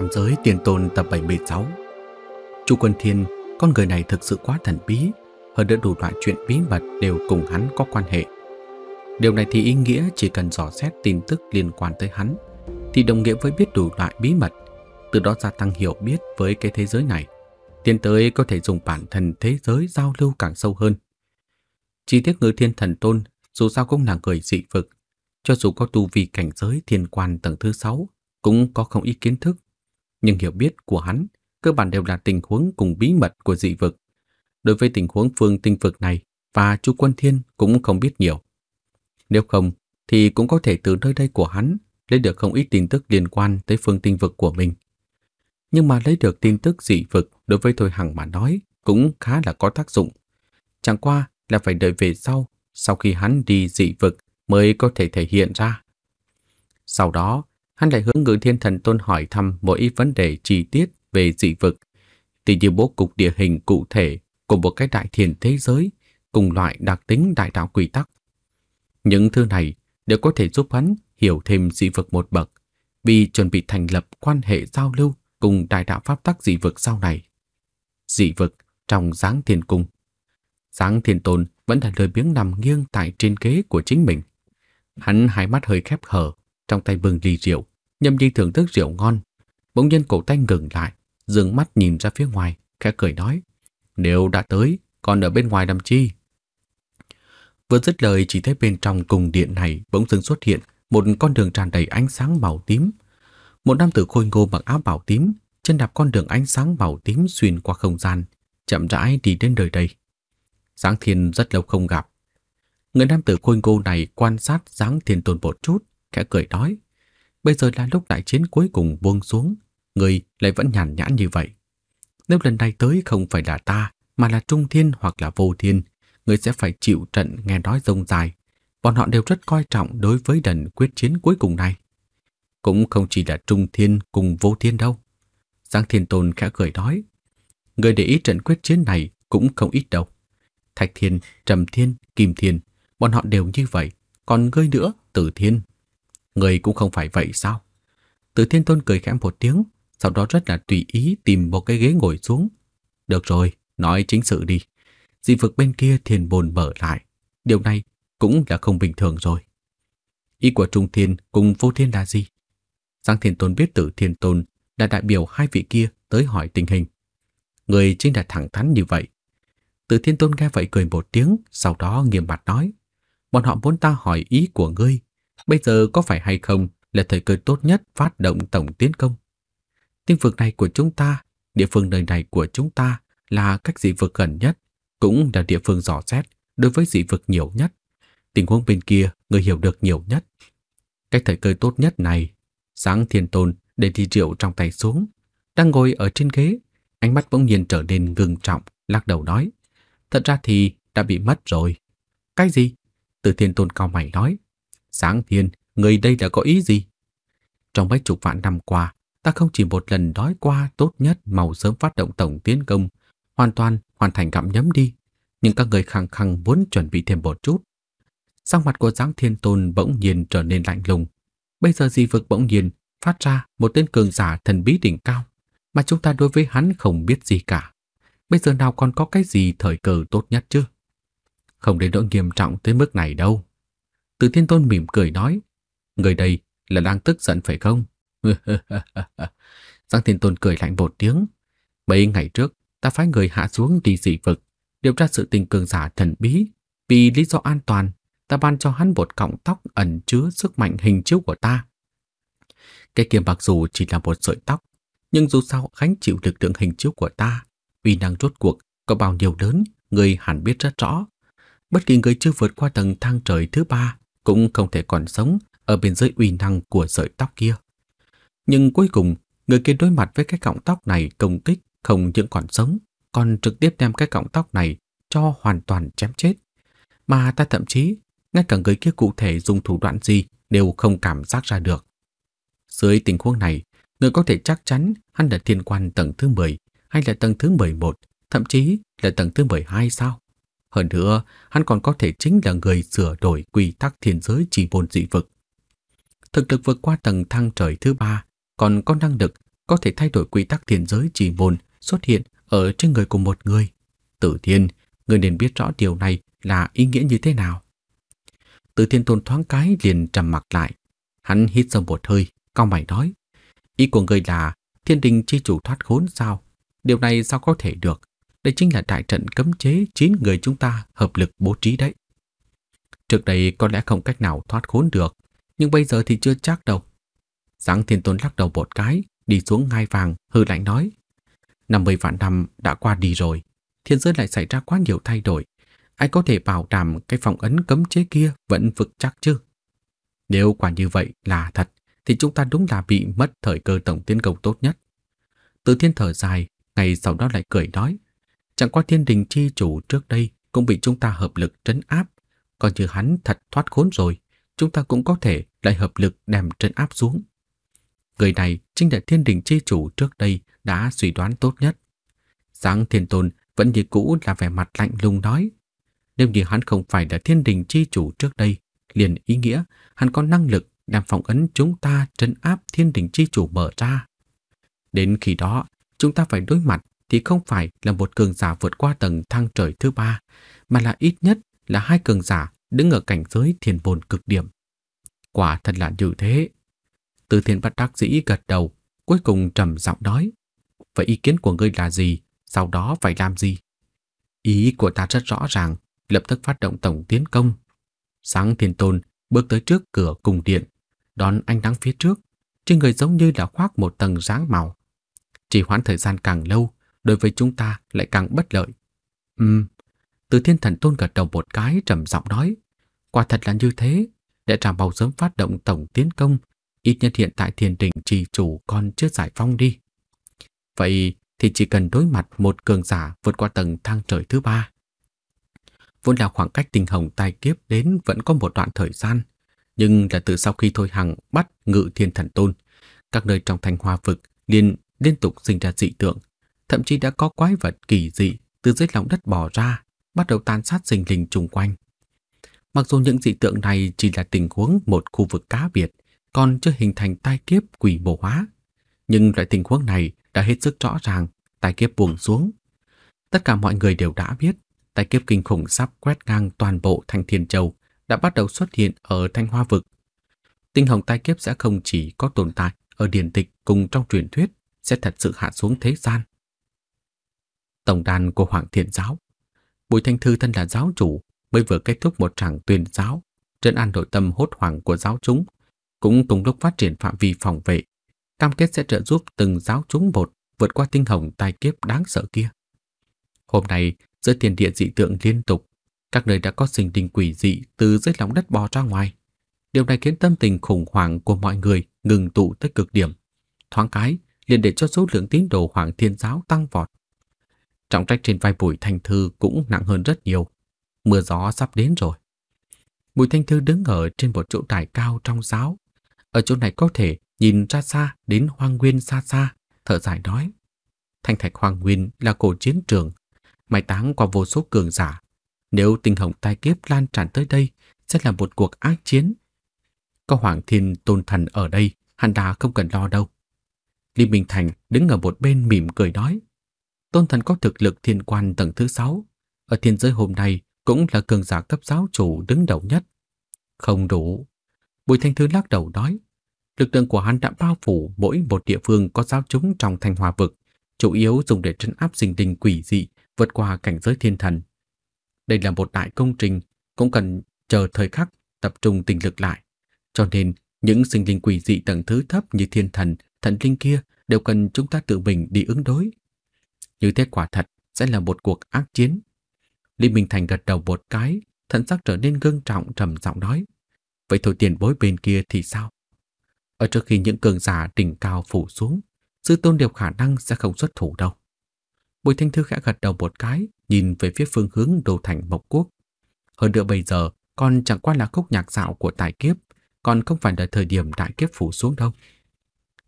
Phạm giới tiền tôn tập 76 Chu Quân Thiên, con người này thực sự quá thần bí Hơn nữa đủ loại chuyện bí mật đều cùng hắn có quan hệ Điều này thì ý nghĩa chỉ cần dò xét tin tức liên quan tới hắn Thì đồng nghĩa với biết đủ loại bí mật Từ đó gia tăng hiểu biết với cái thế giới này Tiến tới có thể dùng bản thân thế giới giao lưu càng sâu hơn Chi tiết ngư thiên thần tôn dù sao cũng là người dị vực cho dù có tu vi cảnh giới thiên quan tầng thứ sáu cũng có không ít kiến thức nhưng hiểu biết của hắn cơ bản đều là tình huống cùng bí mật của dị vực. Đối với tình huống phương tinh vực này và Chu Quân Thiên cũng không biết nhiều. Nếu không thì cũng có thể từ nơi đây của hắn lấy được không ít tin tức liên quan tới phương tinh vực của mình. Nhưng mà lấy được tin tức dị vực đối với Thôi Hằng mà nói cũng khá là có tác dụng. Chẳng qua là phải đợi về sau, sau khi hắn đi dị vực mới có thể thể hiện ra. Sau đó, hắn lại hướng ngự thiên thần tôn hỏi thăm một ý vấn đề chi tiết về dị vực, tỉ như bố cục địa hình cụ thể của một cái đại thiền thế giới cùng loại đặc tính đại đạo quy tắc. Những thứ này đều có thể giúp hắn hiểu thêm dị vực một bậc, vì chuẩn bị thành lập quan hệ giao lưu cùng đại đạo pháp tắc dị vực sau này. Dị vực trong Giáng thiền Cung. Giáng thiền Tôn vẫn là lười biếng nằm nghiêng tại trên ghế của chính mình. Hắn hai mắt hơi khép hở, trong tay vương ly rượu, Nhâm Nhi thưởng thức rượu ngon, bỗng nhiên cổ tay ngừng lại, dừng mắt nhìn ra phía ngoài, khẽ cười nói: "Nếu đã tới, còn ở bên ngoài làm chi?" Vừa dứt lời chỉ thấy bên trong cùng điện này bỗng dưng xuất hiện một con đường tràn đầy ánh sáng màu tím. Một nam tử khôi ngô mặc áo bảo tím, chân đạp con đường ánh sáng màu tím xuyên qua không gian, chậm rãi đi đến đời đây. Giáng Thiên rất lâu không gặp. Người nam tử khôi ngô này quan sát Giáng Thiên tồn một chút, khẽ cười nói: Bây giờ là lúc đại chiến cuối cùng buông xuống, người lại vẫn nhàn nhãn như vậy. Nếu lần này tới không phải là ta, mà là trung thiên hoặc là vô thiên, người sẽ phải chịu trận nghe nói rông dài. Bọn họ đều rất coi trọng đối với đần quyết chiến cuối cùng này. Cũng không chỉ là trung thiên cùng vô thiên đâu. Giang Thiên Tôn khẽ cười nói, người để ý trận quyết chiến này cũng không ít đâu. Thạch Thiên, Trầm Thiên, Kim Thiên, bọn họ đều như vậy, còn ngươi nữa, Tử Thiên, Người cũng không phải vậy sao? Từ thiên tôn cười khẽ một tiếng, sau đó rất là tùy ý tìm một cái ghế ngồi xuống. Được rồi, nói chính sự đi. Dị vực bên kia thiền bồn mở lại. Điều này cũng là không bình thường rồi. Ý của Trung Thiên cùng Vô Thiên là gì? Giang Thiên Tôn biết tử Thiên Tôn là đại biểu hai vị kia tới hỏi tình hình. Người chính là thẳng thắn như vậy. Tử Thiên Tôn nghe vậy cười một tiếng, sau đó nghiêm mặt nói. Bọn họ muốn ta hỏi ý của ngươi Bây giờ có phải hay không là thời cơ tốt nhất phát động tổng tiến công. Tinh vực này của chúng ta, địa phương nơi này của chúng ta là cách dị vực gần nhất, cũng là địa phương dò xét đối với dị vực nhiều nhất. Tình huống bên kia người hiểu được nhiều nhất. Cái thời cơ tốt nhất này, sáng thiên tôn để thì triệu trong tay xuống, đang ngồi ở trên ghế, ánh mắt bỗng nhiên trở nên ngưng trọng, lắc đầu nói. Thật ra thì đã bị mất rồi. Cái gì? Từ thiên tôn cao mày nói, Sáng thiên, người đây đã có ý gì? Trong mấy chục vạn năm qua, ta không chỉ một lần đói qua tốt nhất màu sớm phát động tổng tiến công, hoàn toàn hoàn thành gặm nhấm đi, nhưng các người khăng khăng muốn chuẩn bị thêm một chút. Sang mặt của Giáng Thiên Tôn bỗng nhiên trở nên lạnh lùng. Bây giờ di vực bỗng nhiên phát ra một tên cường giả thần bí đỉnh cao, mà chúng ta đối với hắn không biết gì cả. Bây giờ nào còn có cái gì thời cơ tốt nhất chứ? Không đến nỗi nghiêm trọng tới mức này đâu. Từ Thiên Tôn mỉm cười nói, người đây là đang tức giận phải không? Giang Thiên Tôn cười lạnh một tiếng. Mấy ngày trước, ta phái người hạ xuống đi dị vực, điều tra sự tình cường giả thần bí. Vì lý do an toàn, ta ban cho hắn một cọng tóc ẩn chứa sức mạnh hình chiếu của ta. Cái kia mặc dù chỉ là một sợi tóc, nhưng dù sao gánh chịu lực lượng hình chiếu của ta, vì năng rốt cuộc có bao nhiêu lớn, người hẳn biết rất rõ. Bất kỳ người chưa vượt qua tầng thang trời thứ ba cũng không thể còn sống ở bên dưới uy năng của sợi tóc kia. Nhưng cuối cùng, người kia đối mặt với cái cọng tóc này công kích không những còn sống, còn trực tiếp đem cái cọng tóc này cho hoàn toàn chém chết. Mà ta thậm chí, ngay cả người kia cụ thể dùng thủ đoạn gì đều không cảm giác ra được. Dưới tình huống này, người có thể chắc chắn hắn là thiên quan tầng thứ 10 hay là tầng thứ 11, thậm chí là tầng thứ 12 sao? Hơn nữa, hắn còn có thể chính là người sửa đổi quy tắc thiên giới chỉ môn dị vực. Thực lực vượt qua tầng thăng trời thứ ba, còn có năng lực có thể thay đổi quy tắc thiên giới chỉ môn xuất hiện ở trên người của một người. Tử thiên, người nên biết rõ điều này là ý nghĩa như thế nào. Tử thiên tôn thoáng cái liền trầm mặc lại. Hắn hít sâu một hơi, cao mày nói. Ý của người là thiên đình chi chủ thoát khốn sao? Điều này sao có thể được? Đây chính là đại trận cấm chế chín người chúng ta hợp lực bố trí đấy. Trước đây có lẽ không cách nào thoát khốn được, nhưng bây giờ thì chưa chắc đâu. Giáng Thiên Tôn lắc đầu một cái, đi xuống ngai vàng, hư lạnh nói. năm mươi vạn năm đã qua đi rồi, thiên giới lại xảy ra quá nhiều thay đổi. Ai có thể bảo đảm cái phòng ấn cấm chế kia vẫn vững chắc chứ? Nếu quả như vậy là thật, thì chúng ta đúng là bị mất thời cơ tổng tiến công tốt nhất. Từ thiên thở dài, ngày sau đó lại cười nói. Chẳng qua thiên đình chi chủ trước đây cũng bị chúng ta hợp lực trấn áp, còn như hắn thật thoát khốn rồi, chúng ta cũng có thể lại hợp lực đem trấn áp xuống. Người này chính là thiên đình chi chủ trước đây đã suy đoán tốt nhất. Sáng thiên tôn vẫn như cũ là vẻ mặt lạnh lùng nói. Nếu như hắn không phải là thiên đình chi chủ trước đây, liền ý nghĩa hắn có năng lực đem phỏng ấn chúng ta trấn áp thiên đình chi chủ mở ra. Đến khi đó, chúng ta phải đối mặt thì không phải là một cường giả vượt qua tầng thăng trời thứ ba, mà là ít nhất là hai cường giả đứng ở cảnh giới thiền bồn cực điểm. Quả thật là như thế. Từ thiên bắt đắc dĩ gật đầu, cuối cùng trầm giọng nói. Vậy ý kiến của ngươi là gì? Sau đó phải làm gì? Ý của ta rất rõ ràng, lập tức phát động tổng tiến công. Sáng thiền tôn bước tới trước cửa cùng điện, đón ánh nắng phía trước, trên người giống như là khoác một tầng dáng màu. Chỉ hoãn thời gian càng lâu, đối với chúng ta lại càng bất lợi. Ừm, từ thiên thần tôn gật đầu một cái trầm giọng nói, quả thật là như thế, để trả màu sớm phát động tổng tiến công, ít nhất hiện tại thiền đỉnh trì chủ còn chưa giải phong đi. Vậy thì chỉ cần đối mặt một cường giả vượt qua tầng thang trời thứ ba. Vốn là khoảng cách tình hồng tai kiếp đến vẫn có một đoạn thời gian, nhưng là từ sau khi Thôi Hằng bắt ngự thiên thần tôn, các nơi trong thanh hoa vực liên liên tục sinh ra dị tượng, thậm chí đã có quái vật kỳ dị từ dưới lòng đất bò ra, bắt đầu tàn sát sinh linh chung quanh. Mặc dù những dị tượng này chỉ là tình huống một khu vực cá biệt, còn chưa hình thành tai kiếp quỷ bổ hóa, nhưng loại tình huống này đã hết sức rõ ràng, tai kiếp buông xuống. Tất cả mọi người đều đã biết, tai kiếp kinh khủng sắp quét ngang toàn bộ thành Thiên Châu đã bắt đầu xuất hiện ở Thanh Hoa vực. Tinh hồng tai kiếp sẽ không chỉ có tồn tại ở điển tịch cùng trong truyền thuyết, sẽ thật sự hạ xuống thế gian tổng đàn của Hoàng Thiện Giáo. Bùi Thanh Thư thân là giáo chủ mới vừa kết thúc một tràng tuyên giáo, trấn an nội tâm hốt hoảng của giáo chúng, cũng cùng lúc phát triển phạm vi phòng vệ, cam kết sẽ trợ giúp từng giáo chúng một vượt qua tinh hồng tai kiếp đáng sợ kia. Hôm nay, giữa tiền địa dị tượng liên tục, các nơi đã có sinh đình quỷ dị từ dưới lòng đất bò ra ngoài. Điều này khiến tâm tình khủng hoảng của mọi người ngừng tụ tới cực điểm. Thoáng cái, liền để cho số lượng tín đồ Hoàng Thiên Giáo tăng vọt. Trọng trách trên vai Bùi Thanh Thư cũng nặng hơn rất nhiều. Mưa gió sắp đến rồi. Bùi Thanh Thư đứng ở trên một chỗ đài cao trong giáo. Ở chỗ này có thể nhìn ra xa đến hoang nguyên xa xa, thở dài nói. Thanh thạch hoang nguyên là cổ chiến trường, mai táng qua vô số cường giả. Nếu tình hồng tai kiếp lan tràn tới đây, sẽ là một cuộc ác chiến. Có Hoàng Thiên Tôn Thần ở đây, hẳn đã không cần lo đâu. Lý Minh Thành đứng ở một bên mỉm cười nói. Tôn thần có thực lực thiên quan tầng thứ sáu ở thiên giới hôm nay cũng là cường giả cấp giáo chủ đứng đầu nhất. Không đủ. Bùi Thanh thứ lắc đầu nói, lực lượng của hắn đã bao phủ mỗi một địa phương có giáo chúng trong thanh hòa vực, chủ yếu dùng để trấn áp sinh linh quỷ dị vượt qua cảnh giới thiên thần. Đây là một đại công trình, cũng cần chờ thời khắc tập trung tình lực lại. Cho nên, những sinh linh quỷ dị tầng thứ thấp như thiên thần, thần linh kia đều cần chúng ta tự mình đi ứng đối. Như thế quả thật sẽ là một cuộc ác chiến. Lý Minh Thành gật đầu một cái, thân sắc trở nên gương trọng trầm giọng nói. Vậy thổi tiền bối bên kia thì sao? Ở trước khi những cường giả đỉnh cao phủ xuống, sư tôn đều khả năng sẽ không xuất thủ đâu. Bùi Thanh Thư khẽ gật đầu một cái, nhìn về phía phương hướng đồ thành Mộc Quốc. Hơn nữa bây giờ, còn chẳng qua là khúc nhạc dạo của tài kiếp, còn không phải là thời điểm đại kiếp phủ xuống đâu.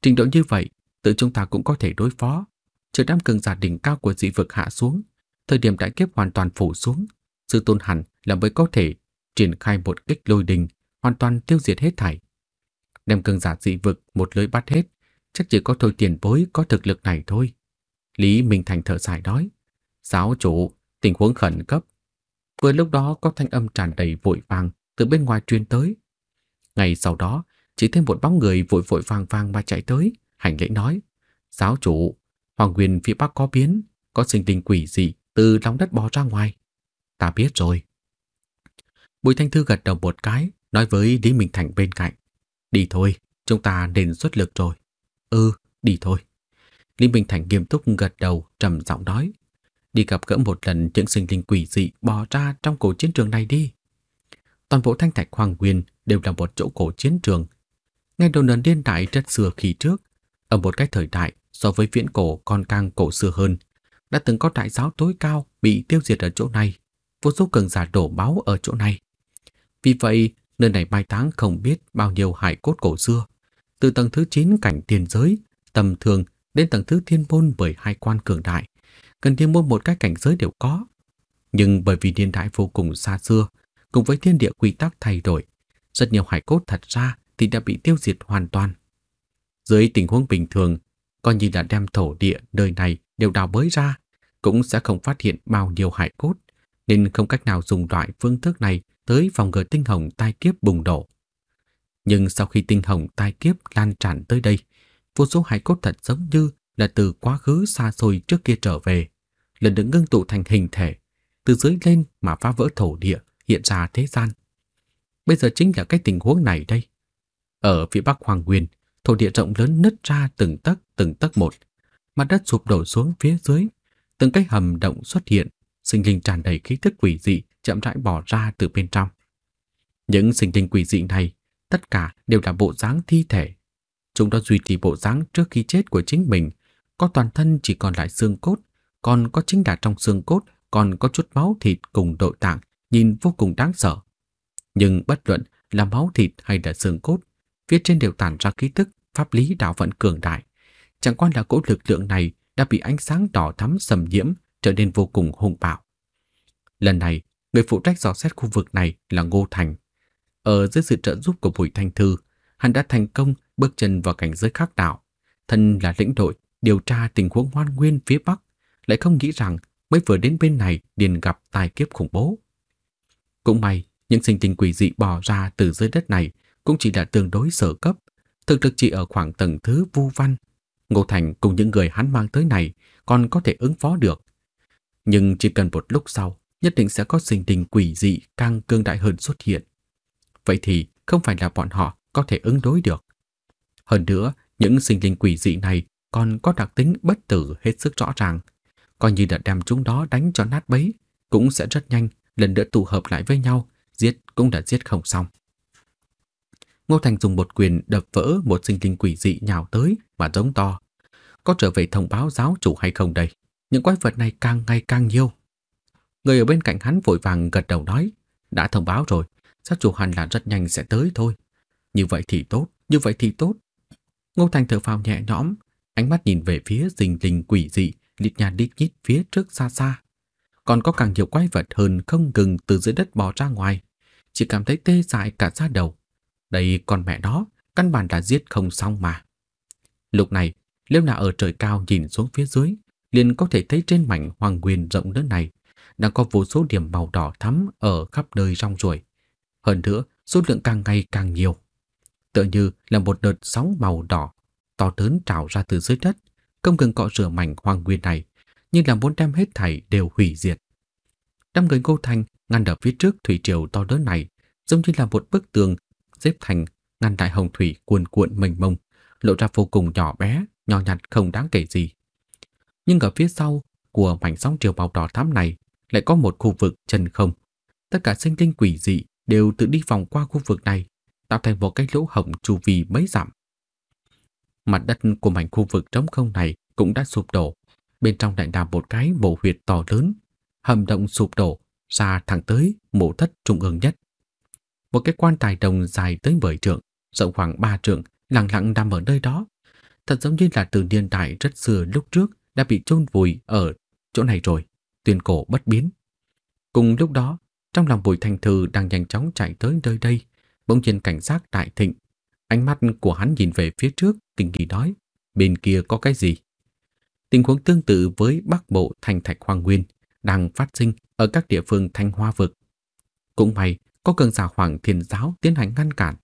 Trình độ như vậy, tự chúng ta cũng có thể đối phó, trừ đám cường giả đỉnh cao của dị vực hạ xuống, thời điểm đại kiếp hoàn toàn phủ xuống, sư tôn hẳn là mới có thể triển khai một kích lôi đình, hoàn toàn tiêu diệt hết thảy. Đem cường giả dị vực một lưới bắt hết, chắc chỉ có thôi tiền bối có thực lực này thôi. Lý Minh Thành thở dài nói, giáo chủ, tình huống khẩn cấp. Vừa lúc đó có thanh âm tràn đầy vội vàng từ bên ngoài truyền tới. Ngày sau đó, chỉ thêm một bóng người vội vội vàng vàng mà chạy tới, hành lễ nói, giáo chủ, Hoàng quyền phía bắc có biến, có sinh linh quỷ dị từ lòng đất bò ra ngoài. Ta biết rồi. Bùi Thanh Thư gật đầu một cái, nói với Lý Minh Thành bên cạnh. Đi thôi, chúng ta nên xuất lực rồi. Ừ, đi thôi. Lý Minh Thành nghiêm túc gật đầu, trầm giọng nói. Đi gặp gỡ một lần những sinh linh quỷ dị bò ra trong cổ chiến trường này đi. Toàn bộ thanh thạch hoàng quyền đều là một chỗ cổ chiến trường. Ngay đầu nền điên đại rất xưa khi trước, ở một cái thời đại so với viễn cổ còn càng cổ xưa hơn, đã từng có đại giáo tối cao bị tiêu diệt ở chỗ này, vô số cường giả đổ máu ở chỗ này. Vì vậy, nơi này mai táng không biết bao nhiêu hải cốt cổ xưa, từ tầng thứ 9 cảnh tiền giới, tầm thường đến tầng thứ thiên môn bởi hai quan cường đại, gần như mỗi một cái cảnh giới đều có. Nhưng bởi vì niên đại vô cùng xa xưa, cùng với thiên địa quy tắc thay đổi, rất nhiều hải cốt thật ra thì đã bị tiêu diệt hoàn toàn. Dưới tình huống bình thường coi như là đem thổ địa nơi này đều đào bới ra, cũng sẽ không phát hiện bao nhiêu hải cốt, nên không cách nào dùng loại phương thức này tới phòng ngừa tinh hồng tai kiếp bùng nổ. Nhưng sau khi tinh hồng tai kiếp lan tràn tới đây, vô số hải cốt thật giống như là từ quá khứ xa xôi trước kia trở về, lần được ngưng tụ thành hình thể, từ dưới lên mà phá vỡ thổ địa hiện ra thế gian. Bây giờ chính là cái tình huống này đây. Ở phía Bắc Hoàng Nguyên, thổ địa rộng lớn nứt ra từng tấc từng tấc một, mặt đất sụp đổ xuống phía dưới, từng cái hầm động xuất hiện, sinh linh tràn đầy khí tức quỷ dị chậm rãi bỏ ra từ bên trong. Những sinh linh quỷ dị này, tất cả đều là bộ dáng thi thể. Chúng đã duy trì bộ dáng trước khi chết của chính mình, có toàn thân chỉ còn lại xương cốt, còn có chính đà trong xương cốt còn có chút máu thịt cùng nội tạng, nhìn vô cùng đáng sợ. Nhưng bất luận là máu thịt hay là xương cốt phía trên đều tản ra khí tức pháp lý đạo vận cường đại. Chẳng qua là cỗ lực lượng này đã bị ánh sáng đỏ thắm sầm nhiễm trở nên vô cùng hung bạo. Lần này, người phụ trách dò xét khu vực này là Ngô Thành. Ở dưới sự trợ giúp của Bùi Thanh Thư, hắn đã thành công bước chân vào cảnh giới khác đạo. Thân là lĩnh đội điều tra tình huống hoan nguyên phía Bắc, lại không nghĩ rằng mới vừa đến bên này liền gặp tài kiếp khủng bố. Cũng may, những sinh tình quỷ dị bò ra từ dưới đất này cũng chỉ là tương đối sở cấp, thực lực chỉ ở khoảng tầng thứ vu văn. Ngô Thành cùng những người hắn mang tới này còn có thể ứng phó được. Nhưng chỉ cần một lúc sau, nhất định sẽ có sinh tình quỷ dị càng cương đại hơn xuất hiện. Vậy thì không phải là bọn họ có thể ứng đối được. Hơn nữa, những sinh linh quỷ dị này còn có đặc tính bất tử hết sức rõ ràng. Coi như đã đem chúng đó đánh cho nát bấy, cũng sẽ rất nhanh, lần nữa tụ hợp lại với nhau, giết cũng đã giết không xong. Ngô Thành dùng một quyền đập vỡ một sinh linh quỷ dị nhào tới và giống to. Có trở về thông báo giáo chủ hay không đây? Những quái vật này càng ngày càng nhiều. Người ở bên cạnh hắn vội vàng gật đầu nói. Đã thông báo rồi, giáo chủ hẳn là rất nhanh sẽ tới thôi. Như vậy thì tốt, như vậy thì tốt. Ngô Thành thở phào nhẹ nhõm, ánh mắt nhìn về phía dình linh quỷ dị lịt nhà đít nhít phía trước xa xa. Còn có càng nhiều quái vật hơn không ngừng từ dưới đất bò ra ngoài. Chỉ cảm thấy tê dại cả da đầu đây con mẹ đó, căn bản đã giết không xong mà. Lúc này, liêu là ở trời cao nhìn xuống phía dưới, liền có thể thấy trên mảnh hoàng quyền rộng lớn này đang có vô số điểm màu đỏ thắm ở khắp nơi rong ruổi. Hơn nữa, số lượng càng ngày càng nhiều. Tựa như là một đợt sóng màu đỏ to lớn trào ra từ dưới đất, không ngừng cọ rửa mảnh hoàng quyền này, như là muốn đem hết thảy đều hủy diệt. Năm người Ngô Thành ngăn ở phía trước thủy triều to lớn này, giống như là một bức tường xếp thành ngăn đại hồng thủy cuồn cuộn mênh mông, lộ ra vô cùng nhỏ bé, nhỏ nhặt không đáng kể gì. Nhưng ở phía sau của mảnh sóng triều màu đỏ thắm này lại có một khu vực chân không. Tất cả sinh linh quỷ dị đều tự đi vòng qua khu vực này, tạo thành một cái lỗ hổng chu vi mấy dặm. Mặt đất của mảnh khu vực trống không này cũng đã sụp đổ, bên trong đại là một cái mộ huyệt to lớn, hầm động sụp đổ ra thẳng tới mộ thất trung ương nhất một cái quan tài đồng dài tới 10 trượng, rộng khoảng ba trượng, lặng lặng nằm ở nơi đó. Thật giống như là từ niên đại rất xưa lúc trước đã bị chôn vùi ở chỗ này rồi, tuyên cổ bất biến. Cùng lúc đó, trong lòng Bùi Thành Thư đang nhanh chóng chạy tới nơi đây, bỗng nhiên cảnh giác đại thịnh. Ánh mắt của hắn nhìn về phía trước, kinh kỳ nói, bên kia có cái gì? Tình huống tương tự với Bắc Bộ Thành Thạch Hoàng Nguyên đang phát sinh ở các địa phương Thanh Hoa Vực. Cũng may, có cường giả Hoàng Thiên giáo tiến hành ngăn cản.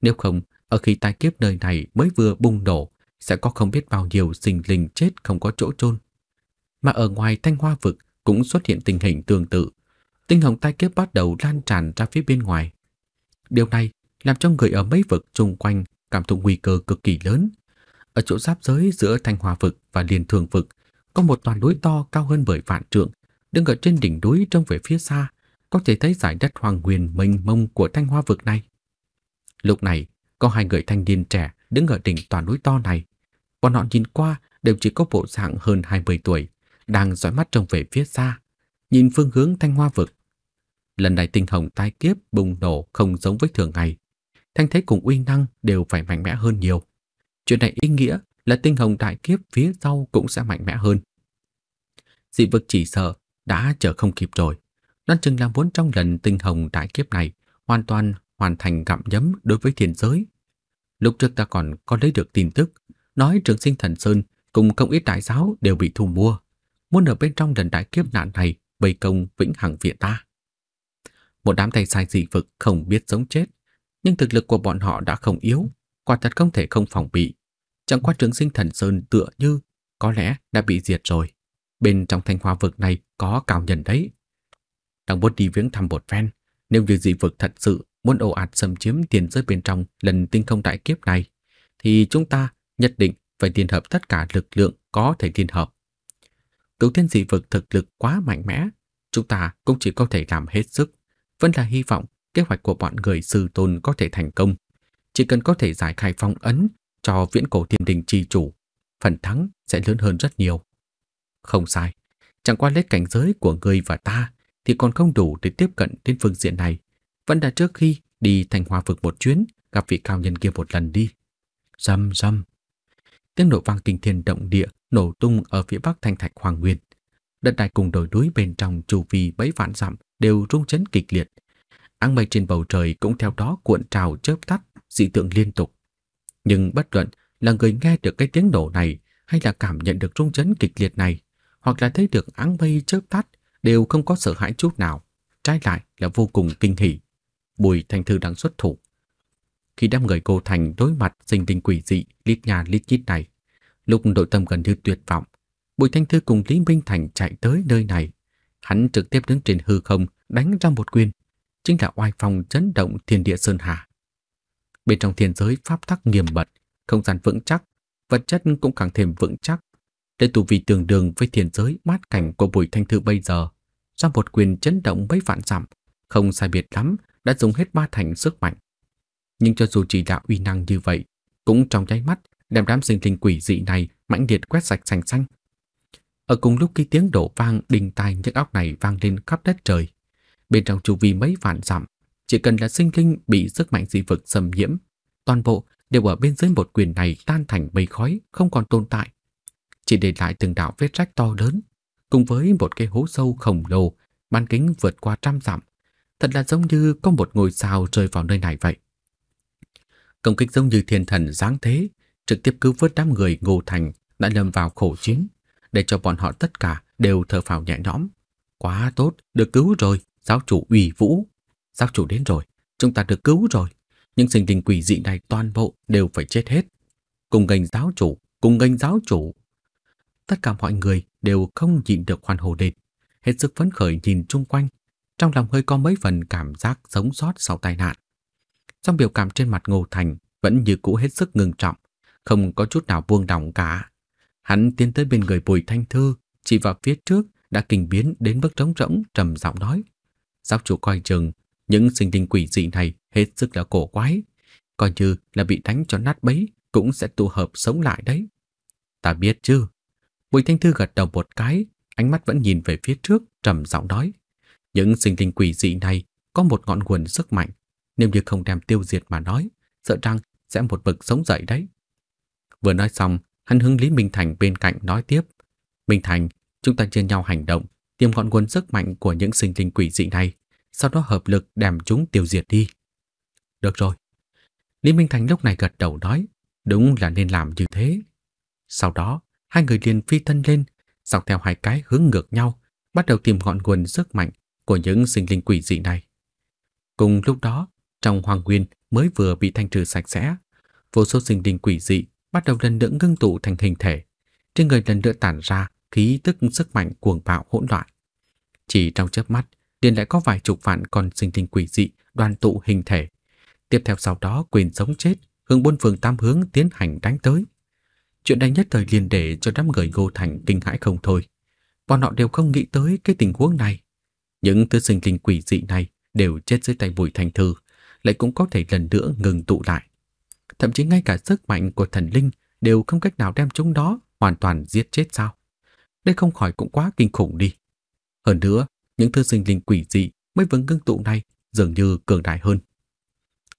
Nếu không, ở khi tai kiếp nơi này mới vừa bùng nổ, sẽ có không biết bao nhiêu sinh linh chết không có chỗ chôn. Mà ở ngoài Thanh Hoa vực cũng xuất hiện tình hình tương tự. Tinh hồng tai kiếp bắt đầu lan tràn ra phía bên ngoài. Điều này làm cho người ở mấy vực xung quanh cảm thụ nguy cơ cực kỳ lớn. Ở chỗ giáp giới giữa Thanh Hoa vực và Liên Thường vực có một toàn núi to cao hơn bởi vạn trượng, đứng ở trên đỉnh núi trông về phía xa, có thể thấy giải đất hoàng nguyên mênh mông của thanh hoa vực này. Lúc này, có hai người thanh niên trẻ đứng ở đỉnh tòa núi to này. Bọn họ nhìn qua đều chỉ có bộ dạng hơn 20 tuổi, đang dõi mắt trông về phía xa, nhìn phương hướng thanh hoa vực. Lần này tinh hồng tai kiếp bùng nổ không giống với thường ngày. Thanh thế cùng uy năng đều phải mạnh mẽ hơn nhiều. Chuyện này ý nghĩa là tinh hồng đại kiếp phía sau cũng sẽ mạnh mẽ hơn. Dị vực chỉ sợ đã chờ không kịp rồi. Đoán chừng là muốn trong lần tinh hồng đại kiếp này hoàn toàn hoàn thành gặm nhấm đối với thiên giới. Lúc trước ta còn có lấy được tin tức, nói trường sinh thần Sơn cùng công ít đại giáo đều bị thu mua, muốn ở bên trong lần đại kiếp nạn này bày công vĩnh hằng viện ta. Một đám tay sai dị vực không biết sống chết, nhưng thực lực của bọn họ đã không yếu, quả thật không thể không phòng bị. Chẳng qua trường sinh thần Sơn tựa như có lẽ đã bị diệt rồi. Bên trong thanh hoa vực này có cao nhân đấy đang muốn đi viếng thăm một phen, nếu như dị vực thật sự muốn ồ ạt xâm chiếm tiền giới bên trong lần tinh không đại kiếp này, thì chúng ta nhất định phải liên hợp tất cả lực lượng có thể liên hợp. Cửu thiên dị vực thực lực quá mạnh mẽ, chúng ta cũng chỉ có thể làm hết sức, vẫn là hy vọng kế hoạch của bọn người sư tôn có thể thành công. Chỉ cần có thể giải khai phong ấn cho viễn cổ thiên đình chi chủ, phần thắng sẽ lớn hơn rất nhiều. Không sai, chẳng qua lấy cảnh giới của người và ta thì còn không đủ để tiếp cận đến phương diện này. Vẫn đã trước khi đi thành hòa vực một chuyến, gặp vị cao nhân kia một lần đi. Rầm rầm. Tiếng nổ vang kinh thiên động địa nổ tung ở phía bắc thành thạch Hoàng Nguyên. Đất đai cùng đồi núi bên trong chủ vì bấy vạn dặm đều rung chấn kịch liệt. Áng mây trên bầu trời cũng theo đó cuộn trào chớp tắt, dị tượng liên tục. Nhưng bất luận là người nghe được cái tiếng nổ này hay là cảm nhận được rung chấn kịch liệt này, hoặc là thấy được áng mây chớp tắt đều không có sợ hãi chút nào, trái lại là vô cùng kinh hỉ. Bùi Thanh Thư đang xuất thủ. Khi đám người cô Thành đối mặt sinh tình quỷ dị lít nhà lít chít này, lúc nội tâm gần như tuyệt vọng, Bùi Thanh Thư cùng Lý Minh Thành chạy tới nơi này. Hắn trực tiếp đứng trên hư không đánh ra một quyền, chính là oai phong chấn động thiên địa Sơn Hà. Bên trong thiên giới pháp tắc nghiêm mật, không gian vững chắc, vật chất cũng càng thêm vững chắc. Để tù vì tương đương với thiên giới mát cảnh của Bùi Thanh Thư bây giờ do một quyền chấn động mấy vạn dặm, không sai biệt lắm, đã dùng hết ba thành sức mạnh. Nhưng cho dù chỉ đạo uy năng như vậy, cũng trong nháy mắt đem đám sinh linh quỷ dị này mãnh liệt quét sạch sành xanh. Ở cùng lúc khi tiếng đổ vang đình tai nhức óc này vang lên khắp đất trời, bên trong chu vi mấy vạn dặm, chỉ cần là sinh linh bị sức mạnh dị vực xâm nhiễm, toàn bộ đều ở bên dưới một quyền này tan thành mây khói, không còn tồn tại, chỉ để lại từng đạo vết rách to lớn, cùng với một cái hố sâu khổng lồ, bán kính vượt qua trăm dặm. Thật là giống như có một ngôi sao rơi vào nơi này vậy. Công kích giống như thiên thần giáng thế, trực tiếp cứu vớt đám người Ngô Thành đã lâm vào khổ chiến, để cho bọn họ tất cả đều thở phào nhẹ nhõm. Quá tốt, được cứu rồi, giáo chủ ủy vũ. Giáo chủ đến rồi, chúng ta được cứu rồi. Những sinh linh quỷ dị này toàn bộ đều phải chết hết. Cùng ngành giáo chủ, cùng ngành giáo chủ, Tất cả mọi người đều không nhịn được hoàn hồ đệt, hết sức phấn khởi nhìn chung quanh, trong lòng hơi có mấy phần cảm giác sống sót sau tai nạn. Trong biểu cảm trên mặt Ngô Thành vẫn như cũ hết sức ngừng trọng, không có chút nào buông đỏng cả. Hắn tiến tới bên người Bùi Thanh Thư, chỉ vào phía trước đã kinh biến đến mức trống rỗng trầm giọng nói. Giáo chủ coi chừng, những sinh linh quỷ dị này hết sức là cổ quái, coi như là bị đánh cho nát bấy cũng sẽ tụ hợp sống lại đấy. Ta biết chứ, Bùi Thanh Thư gật đầu một cái, ánh mắt vẫn nhìn về phía trước, trầm giọng nói. Những sinh linh quỷ dị này có một ngọn nguồn sức mạnh, nếu như không đem tiêu diệt mà nói, sợ rằng sẽ một bực sống dậy đấy. Vừa nói xong, hắn hướng Lý Minh Thành bên cạnh nói tiếp. Minh Thành, chúng ta chia nhau hành động, tìm ngọn nguồn sức mạnh của những sinh linh quỷ dị này, sau đó hợp lực đem chúng tiêu diệt đi. Được rồi. Lý Minh Thành lúc này gật đầu nói, đúng là nên làm như thế. Sau đó, hai người liền phi thân lên, dọc theo hai cái hướng ngược nhau, bắt đầu tìm ngọn nguồn sức mạnh của những sinh linh quỷ dị này. Cùng lúc đó, trong hoàng nguyên mới vừa bị thanh trừ sạch sẽ, vô số sinh linh quỷ dị bắt đầu lần nữa ngưng tụ thành hình thể, trên người lần nữa tản ra khí tức sức mạnh cuồng bạo hỗn loạn. Chỉ trong chớp mắt, liền lại có vài chục vạn con sinh linh quỷ dị đoàn tụ hình thể. Tiếp theo sau đó quyền sống chết hướng bốn phương tam hướng tiến hành đánh tới. Chuyện này nhất thời liền để cho đám người Ngô Thành kinh hãi không thôi. Bọn họ đều không nghĩ tới cái tình huống này. Những thứ sinh linh quỷ dị này đều chết dưới tay Bùi Thành Thư, lại cũng có thể lần nữa ngừng tụ lại. Thậm chí ngay cả sức mạnh của thần linh đều không cách nào đem chúng đó hoàn toàn giết chết sao. Đây không khỏi cũng quá kinh khủng đi. Hơn nữa, những thứ sinh linh quỷ dị mới vững ngưng tụ này dường như cường đại hơn.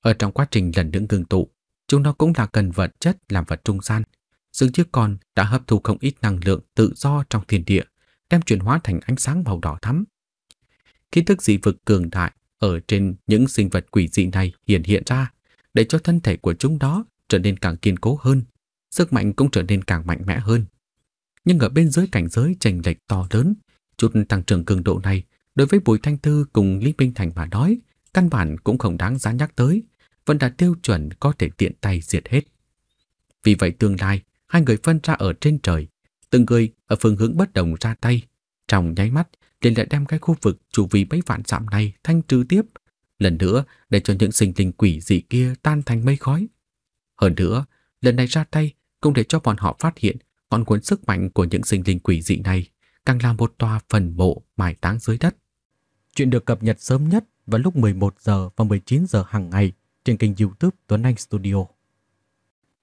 Ở trong quá trình lần nữa ngưng tụ, chúng nó cũng là cần vật chất làm vật trung gian, Dương chiếc con đã hấp thu không ít năng lượng tự do trong thiên địa, đem chuyển hóa thành ánh sáng màu đỏ thắm. Khí thức dị vực cường đại ở trên những sinh vật quỷ dị này hiện hiện ra, để cho thân thể của chúng đó trở nên càng kiên cố hơn, sức mạnh cũng trở nên càng mạnh mẽ hơn. Nhưng ở bên dưới cảnh giới chênh lệch to lớn, chút tăng trưởng cường độ này đối với Bùi Thanh Tư cùng Lý Minh Thành mà nói, căn bản cũng không đáng giá nhắc tới, vẫn đạt tiêu chuẩn có thể tiện tay diệt hết. Vì vậy tương lai, hai người phân ra ở trên trời, từng người ở phương hướng bất đồng ra tay, trong nháy mắt liền lại đem cái khu vực chu vi mấy vạn dặm này thanh trừ tiếp, lần nữa để cho những sinh linh quỷ dị kia tan thành mây khói. Hơn nữa, lần này ra tay cũng để cho bọn họ phát hiện ngọn cuốn sức mạnh của những sinh linh quỷ dị này càng là một tòa phần táng dưới đất. Chuyện được cập nhật sớm nhất vào lúc 11 giờ và 19 giờ hàng ngày trên kênh YouTube Tuấn Anh Studio.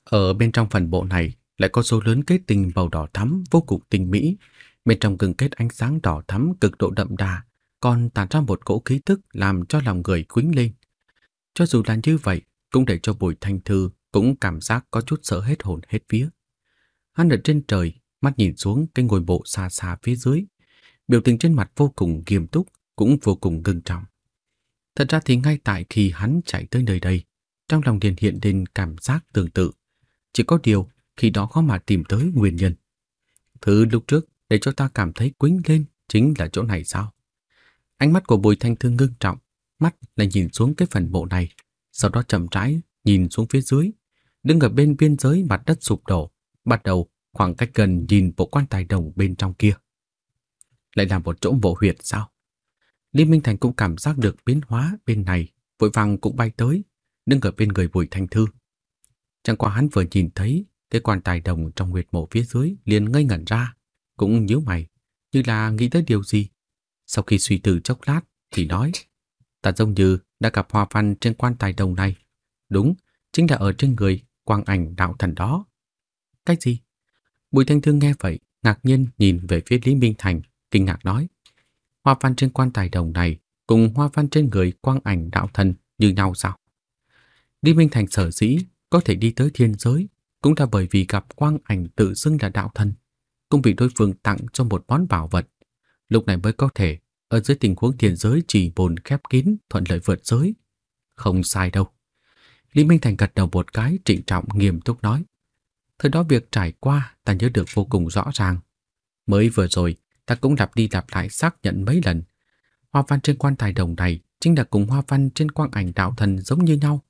Ở bên trong phần bộ này lại có số lớn kết tinh màu đỏ thắm vô cùng tinh mỹ, bên trong gừng kết ánh sáng đỏ thắm cực độ đậm đà, còn tản ra một cỗ khí tức làm cho lòng người quính lên. Cho dù là như vậy, cũng để cho Bùi Thanh Thư cũng cảm giác có chút sợ hết hồn hết vía. Hắn ở trên trời, mắt nhìn xuống cái ngôi mộ xa xa phía dưới, biểu tình trên mặt vô cùng nghiêm túc, cũng vô cùng ngưng trọng. Thật ra thì ngay tại khi hắn chạy tới nơi đây, trong lòng liền hiện lên cảm giác tương tự. Chỉ có điều khi đó khó mà tìm tới nguyên nhân. Thứ lúc trước để cho ta cảm thấy quính lên chính là chỗ này sao? Ánh mắt của Bùi Thanh Thương ngưng trọng, mắt lại nhìn xuống cái phần mộ này, sau đó chậm rãi nhìn xuống phía dưới, đứng ở bên biên giới mặt đất sụp đổ, bắt đầu khoảng cách gần nhìn bộ quan tài đồng bên trong kia. Lại là một chỗ mộ huyệt sao? Lý Minh Thành cũng cảm giác được biến hóa bên này, vội vàng cũng bay tới, đứng ở bên người Bùi Thanh Thư. Chẳng qua hắn vừa nhìn thấy cái quan tài đồng trong huyệt mộ phía dưới liền ngây ngẩn ra, cũng nhíu mày, như là nghĩ tới điều gì. Sau khi suy tư chốc lát thì nói, ta giống như đã gặp hoa văn trên quan tài đồng này. Đúng, chính là ở trên người quang ảnh đạo thần đó. Cái gì? Bùi Thanh Thương nghe vậy, ngạc nhiên nhìn về phía Lý Minh Thành, kinh ngạc nói. Hoa văn trên quan tài đồng này cùng hoa văn trên người quang ảnh đạo thần như nhau sao? Lý Minh Thành sở dĩ có thể đi tới thiên giới cũng là bởi vì gặp quang ảnh tự xưng là đạo thần, cũng bị đối phương tặng cho một món bảo vật, lúc này mới có thể ở dưới tình huống tiền giới chỉ bồn khép kín thuận lợi vượt giới. Không sai đâu. Lý Minh Thành gật đầu một cái trịnh trọng nghiêm túc nói. Thời đó việc trải qua ta nhớ được vô cùng rõ ràng. Mới vừa rồi ta cũng lặp đi lặp lại xác nhận mấy lần. Hoa văn trên quan tài đồng này chính là cùng hoa văn trên quang ảnh đạo thần giống như nhau.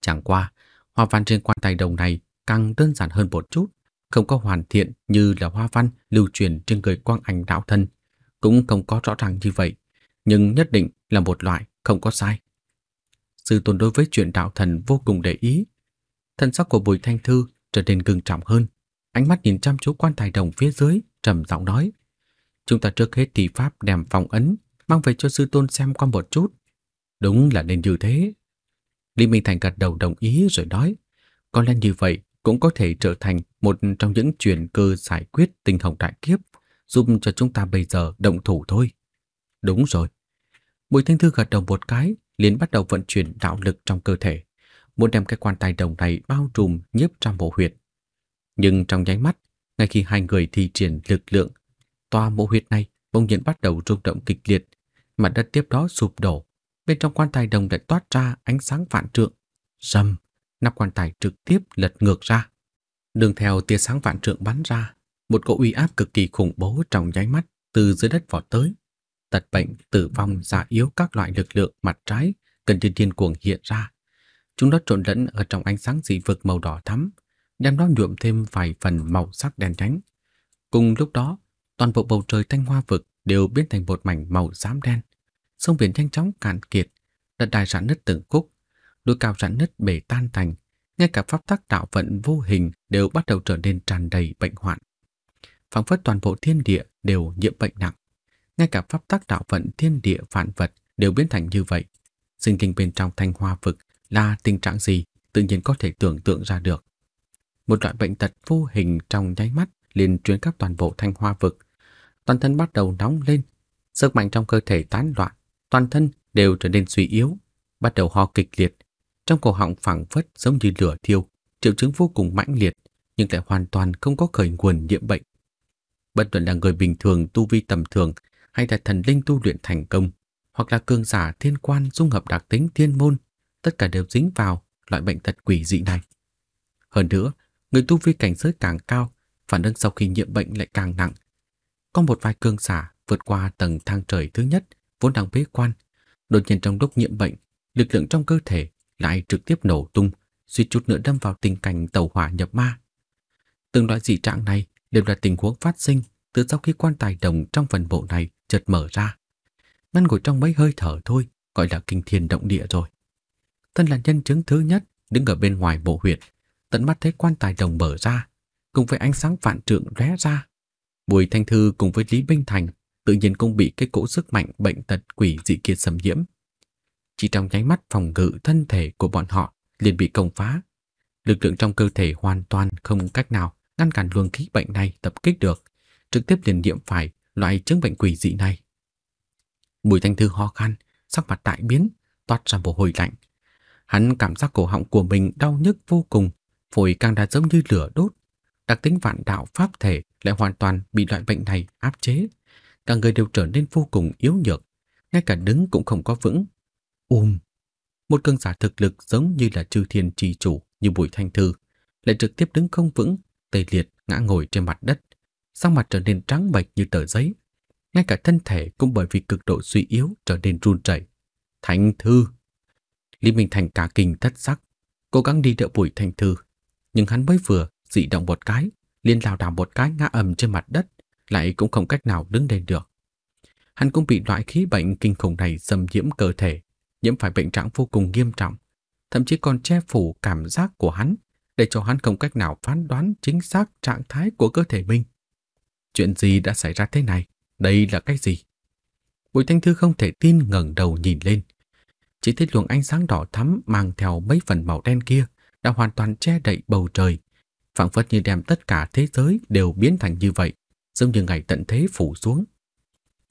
Chẳng qua, hoa văn trên quan tài đồng này càng đơn giản hơn một chút, không có hoàn thiện như là hoa văn lưu truyền trên người quang ảnh đạo thân, cũng không có rõ ràng như vậy, nhưng nhất định là một loại không có sai. Sư tôn đối với chuyện đạo thần vô cùng để ý. Thân sắc của Bùi Thanh Thư trở nên gừng trọng hơn, ánh mắt nhìn chăm chú quan tài đồng phía dưới, trầm giọng nói: "Chúng ta trước hết thì pháp đem phòng ấn mang về cho sư tôn xem qua một chút." Đúng là nên như thế. Lý Minh Thành gật đầu đồng ý rồi nói: "Có lẽ như vậy cũng có thể trở thành một trong những truyền cơ giải quyết tình hồng đại kiếp giúp cho chúng ta bây giờ động thủ thôi. Đúng rồi. Bùi Thanh Thư gật đầu một cái, liền bắt đầu vận chuyển đạo lực trong cơ thể, muốn đem cái quan tài đồng này bao trùm nhiếp trăm bộ huyệt. Nhưng trong nháy mắt, ngay khi hai người thi triển lực lượng, tòa mộ huyệt này bỗng nhiên bắt đầu rung động kịch liệt, mặt đất tiếp đó sụp đổ, bên trong quan tài đồng lại toát ra ánh sáng vạn trượng. Rầm! nắp quan tài trực tiếp lật ngược ra. Đường theo tia sáng vạn trượng bắn ra, một cỗ uy áp cực kỳ khủng bố trong nháy mắt từ dưới đất vọt tới. Tật bệnh, tử vong, giả yếu các loại lực lượng mặt trái cần như điên cuồng hiện ra. Chúng đó trộn lẫn ở trong ánh sáng dị vực màu đỏ thắm, đem nó nhuộm thêm vài phần màu sắc đen nhánh. Cùng lúc đó, toàn bộ bầu trời thanh hoa vực đều biến thành một mảnh màu xám đen. Sông biển nhanh chóng cạn kiệt, đất đai rạn nứt từng khúc, Núi cao rạn nứt bể tan thành ngay cả pháp tắc tạo vận vô hình đều bắt đầu trở nên tràn đầy bệnh hoạn. Phảng phất toàn bộ thiên địa đều nhiễm bệnh nặng, ngay cả pháp tắc tạo vận thiên địa phản vật đều biến thành như vậy. Sinh linh bên trong thanh hoa vực là tình trạng gì tự nhiên có thể tưởng tượng ra được. Một loại bệnh tật vô hình trong nháy mắt liền truyền khắp toàn bộ thanh hoa vực. Toàn thân bắt đầu nóng lên, sức mạnh trong cơ thể tán loạn, toàn thân đều trở nên suy yếu, bắt đầu ho kịch liệt, trong cổ họng phẳng phất giống như lửa thiêu, triệu chứng vô cùng mãnh liệt nhưng lại hoàn toàn không có khởi nguồn nhiễm bệnh. Bất luận là người bình thường tu vi tầm thường hay là thần linh tu luyện thành công, hoặc là cường giả thiên quan dung hợp đặc tính thiên môn, tất cả đều dính vào loại bệnh thật quỷ dị này. Hơn nữa, người tu vi cảnh giới càng cao, phản ứng sau khi nhiễm bệnh lại càng nặng. Có một vài cường giả vượt qua tầng thang trời thứ nhất vốn đang bế quan, đột nhiên trong lúc nhiễm bệnh, lực lượng trong cơ thể lại trực tiếp nổ tung, suýt chút nữa đâm vào tình cảnh tàu hỏa nhập ma. Từng loại dị trạng này đều là tình huống phát sinh từ sau khi quan tài đồng trong phần bộ này chợt mở ra. Ngăn ngồi trong mấy hơi thở thôi, gọi là kinh thiên động địa rồi. Thân là nhân chứng thứ nhất đứng ở bên ngoài bộ huyệt, tận mắt thấy quan tài đồng mở ra, cùng với ánh sáng vạn trượng lóe ra. Bùi Thanh Thư cùng với Lý Binh Thành tự nhiên cũng bị cái cỗ sức mạnh bệnh tật quỷ dị kia xâm nhiễm. Chỉ trong nháy mắt phòng ngự thân thể của bọn họ liền bị công phá. Lực lượng trong cơ thể hoàn toàn không cách nào ngăn cản luồng khí bệnh này tập kích được, trực tiếp liền nhiễm phải loại chứng bệnh quỷ dị này. Bùi Thanh Thư ho khan, sắc mặt đại biến, toát ra mồ hôi lạnh. Hắn cảm giác cổ họng của mình đau nhức vô cùng, phổi càng đã giống như lửa đốt. Đặc tính vạn đạo pháp thể lại hoàn toàn bị loại bệnh này áp chế. Cả người đều trở nên vô cùng yếu nhược, ngay cả đứng cũng không có vững, Ôm! Một cơn giả thực lực giống như là chư thiên trì chủ như bụi Thanh Thư, lại trực tiếp đứng không vững, tê liệt ngã ngồi trên mặt đất, sắc mặt trở nên trắng bệch như tờ giấy. Ngay cả thân thể cũng bởi vì cực độ suy yếu trở nên run rẩy. Thanh Thư! Lý Minh Thành cả kinh thất sắc, cố gắng đi đỡ bụi Thanh Thư, nhưng hắn mới vừa dị động một cái, liền lảo đảo một cái ngã ầm trên mặt đất, lại cũng không cách nào đứng lên được. Hắn cũng bị loại khí bệnh kinh khủng này xâm nhiễm cơ thể, nhiễm phải bệnh trạng vô cùng nghiêm trọng, thậm chí còn che phủ cảm giác của hắn để cho hắn không cách nào phán đoán chính xác trạng thái của cơ thể mình. Chuyện gì đã xảy ra thế này? Đây là cái gì? Bùi Thanh Thư không thể tin ngẩng đầu nhìn lên. Chỉ thấy luồng ánh sáng đỏ thắm mang theo mấy phần màu đen kia đã hoàn toàn che đậy bầu trời. phảng phất như đem tất cả thế giới đều biến thành như vậy, giống như ngày tận thế phủ xuống.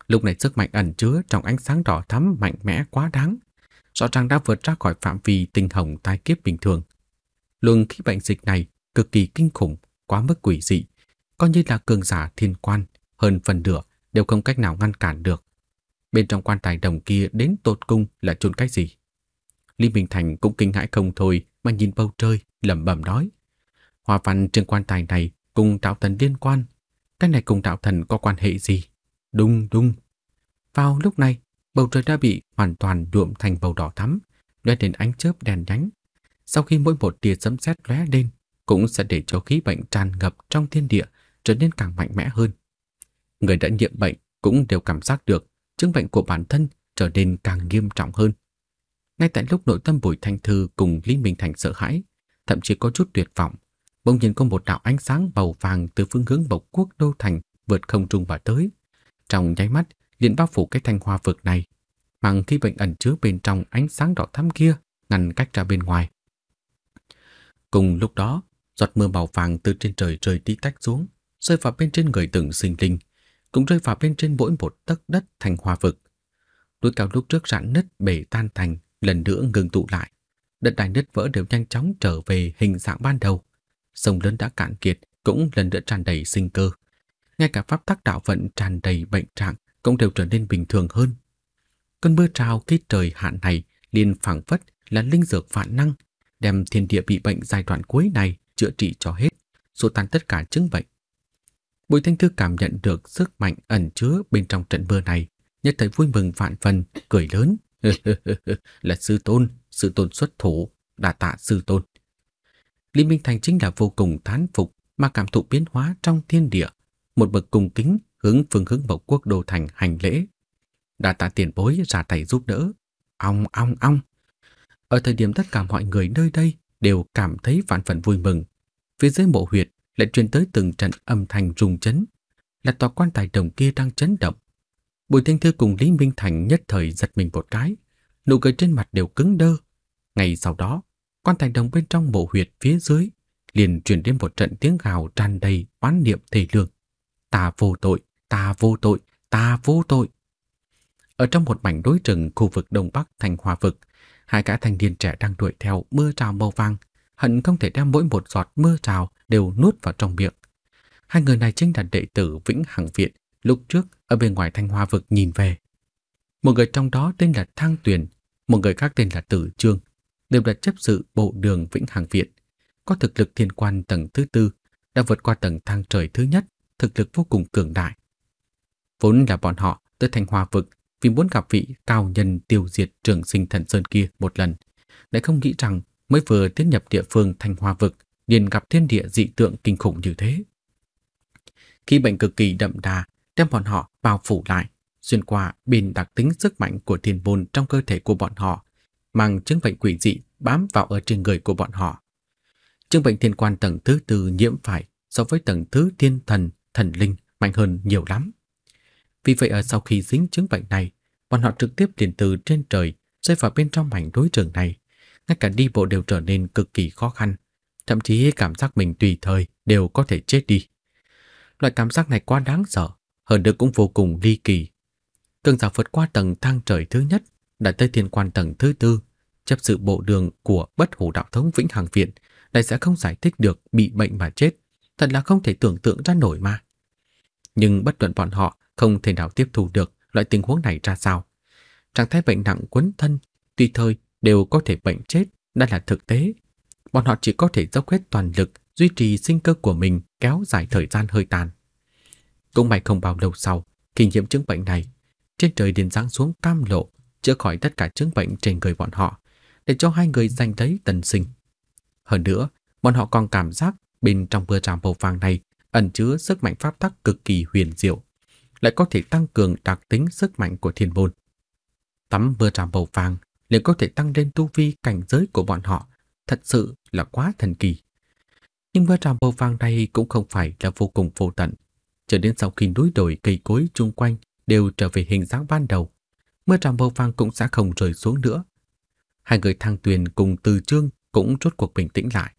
Lúc này sức mạnh ẩn chứa trong ánh sáng đỏ thắm mạnh mẽ quá đáng, rõ ràng đã vượt ra khỏi phạm vi tinh hồng tai kiếp bình thường. Luồng khí bệnh dịch này cực kỳ kinh khủng, quá mức quỷ dị, coi như là cường giả thiên quan, hơn phần nửa đều không cách nào ngăn cản được. Bên trong quan tài đồng kia đến tột cung là chôn cái gì? Lý Minh Thành cũng kinh hãi không thôi mà nhìn bầu trời, lẩm bẩm nói. Hoa văn trên quan tài này cùng đạo thần liên quan. Cái này cùng đạo thần có quan hệ gì? Đung đung. Vào lúc này, bầu trời đã bị hoàn toàn nhuộm thành màu đỏ thắm, lóe lên ánh chớp đèn nhánh. Sau khi mỗi một tia sấm sét lóe lên, cũng sẽ để cho khí bệnh tràn ngập trong thiên địa trở nên càng mạnh mẽ hơn. Người đã nhiễm bệnh cũng đều cảm giác được chứng bệnh của bản thân trở nên càng nghiêm trọng hơn. Ngay tại lúc nội tâm Bùi Thanh Thư cùng Lý Minh Thành sợ hãi, thậm chí có chút tuyệt vọng, bỗng nhiên có một đạo ánh sáng màu vàng từ phương hướng Bộc Quốc Đô Thành vượt không trung và tới. Trong nháy mắt, liền bao phủ cái thanh hoa vực này, mang khí bệnh ẩn chứa bên trong ánh sáng đỏ thắm kia ngăn cách ra bên ngoài. Cùng lúc đó, giọt mưa màu vàng từ trên trời rơi tí tách xuống, rơi vào bên trên người từng sinh linh, cũng rơi vào bên trên mỗi một tấc đất thanh hoa vực. Núi cao lúc trước rạn nứt bể tan thành, lần nữa ngừng tụ lại. Đất đai nứt vỡ đều nhanh chóng trở về hình dạng ban đầu. Sông lớn đã cạn kiệt cũng lần nữa tràn đầy sinh cơ. Ngay cả pháp tắc đạo vận tràn đầy bệnh trạng cũng đều trở nên bình thường hơn. Cơn mưa trào cái trời hạn này liền phảng phất là linh dược vạn năng, đem thiên địa bị bệnh giai đoạn cuối này chữa trị cho hết, xua tan tất cả chứng bệnh. Bùi Thanh Thư cảm nhận được sức mạnh ẩn chứa bên trong trận mưa này, nhất thời vui mừng vạn phần, cười lớn. là sư tôn, sư tôn xuất thủ, đà tạ sư tôn. Lý Minh Thành chính là vô cùng thán phục mà cảm thụ biến hóa trong thiên địa, một bậc cùng kính hướng phương hướng mộc quốc đô thành hành lễ. đã tạ tiền bối ra tay giúp đỡ. Ong ong ong. Ở thời điểm tất cả mọi người nơi đây đều cảm thấy vạn phần vui mừng. Phía dưới mộ huyệt lại truyền tới từng trận âm thanh rung chấn, là tòa quan tài đồng kia đang chấn động. Bùi Thanh Thư cùng Lý Minh Thành nhất thời giật mình một cái, nụ cười trên mặt đều cứng đơ. Ngày sau đó, quan tài đồng bên trong mộ huyệt phía dưới liền truyền đến một trận tiếng gào tràn đầy oán niệm thể lương. Ta vô tội, ta vô tội, ta vô tội. Ở trong một mảnh đối rừng khu vực đông bắc thành hòa vực, hai gã thanh niên trẻ đang đuổi theo mưa trào màu vàng, hận không thể đem mỗi một giọt mưa trào đều nuốt vào trong miệng. Hai người này chính là đệ tử Vĩnh Hằng Viện, lúc trước ở bên ngoài thanh hoa vực nhìn về. Một người trong đó tên là Thang Tuyền, một người khác tên là Tử Trương, đều là chấp sự bộ đường Vĩnh Hằng Viện, có thực lực thiên quan tầng thứ tư, đã vượt qua tầng thang trời thứ nhất, thực lực vô cùng cường đại. Vốn là bọn họ tới thành hòa Vực vì muốn gặp vị cao nhân tiêu diệt trường sinh thần sơn kia một lần. Lại không nghĩ rằng mới vừa tiến nhập địa phương thành hòa Vực liền gặp thiên địa dị tượng kinh khủng như thế. Khi bệnh cực kỳ đậm đà đem bọn họ bao phủ lại, xuyên qua bên đặc tính sức mạnh của thiên bôn trong cơ thể của bọn họ, mang chứng bệnh quỷ dị bám vào ở trên người của bọn họ. Chứng bệnh thiên quan tầng thứ tư nhiễm phải so với tầng thứ thiên thần, thần linh mạnh hơn nhiều lắm. Vì vậy ở sau khi dính chứng bệnh này, bọn họ trực tiếp liền từ trên trời rơi vào bên trong mảnh đối trường này. Ngay cả đi bộ đều trở nên cực kỳ khó khăn, thậm chí cảm giác mình tùy thời đều có thể chết đi. Loại cảm giác này quá đáng sợ, hơn nữa cũng vô cùng ly kỳ. Cường giả vượt qua tầng thang trời thứ nhất, đã tới thiên quan tầng thứ tư, chấp sự bộ đường của bất hủ đạo thống Vĩnh Hằng Viện, lại sẽ không giải thích được bị bệnh mà chết, thật là không thể tưởng tượng ra nổi mà. Nhưng bất luận bọn họ không thể nào tiếp thu được loại tình huống này ra sao. Trạng thái bệnh nặng quấn thân, tùy thời đều có thể bệnh chết, đã là thực tế. Bọn họ chỉ có thể dốc hết toàn lực duy trì sinh cơ của mình kéo dài thời gian hơi tàn. Cũng may không bao lâu sau, khi nhiễm chứng bệnh này, trên trời điền giáng xuống cam lộ, chữa khỏi tất cả chứng bệnh trên người bọn họ, để cho hai người giành lấy tần sinh. Hơn nữa, bọn họ còn cảm giác bên trong bưa tràm màu vàng này ẩn chứa sức mạnh pháp tắc cực kỳ huyền diệu lại có thể tăng cường đặc tính sức mạnh của thiên môn. Tắm mưa trà màu vàng liền có thể tăng lên tu vi cảnh giới của bọn họ, thật sự là quá thần kỳ. Nhưng mưa trà màu vàng này cũng không phải là vô cùng vô tận. Cho đến sau khi núi đồi cây cối chung quanh đều trở về hình dáng ban đầu, mưa trà màu vàng cũng sẽ không rơi xuống nữa. Hai người thang tuyền cùng từ trương cũng rốt cuộc bình tĩnh lại.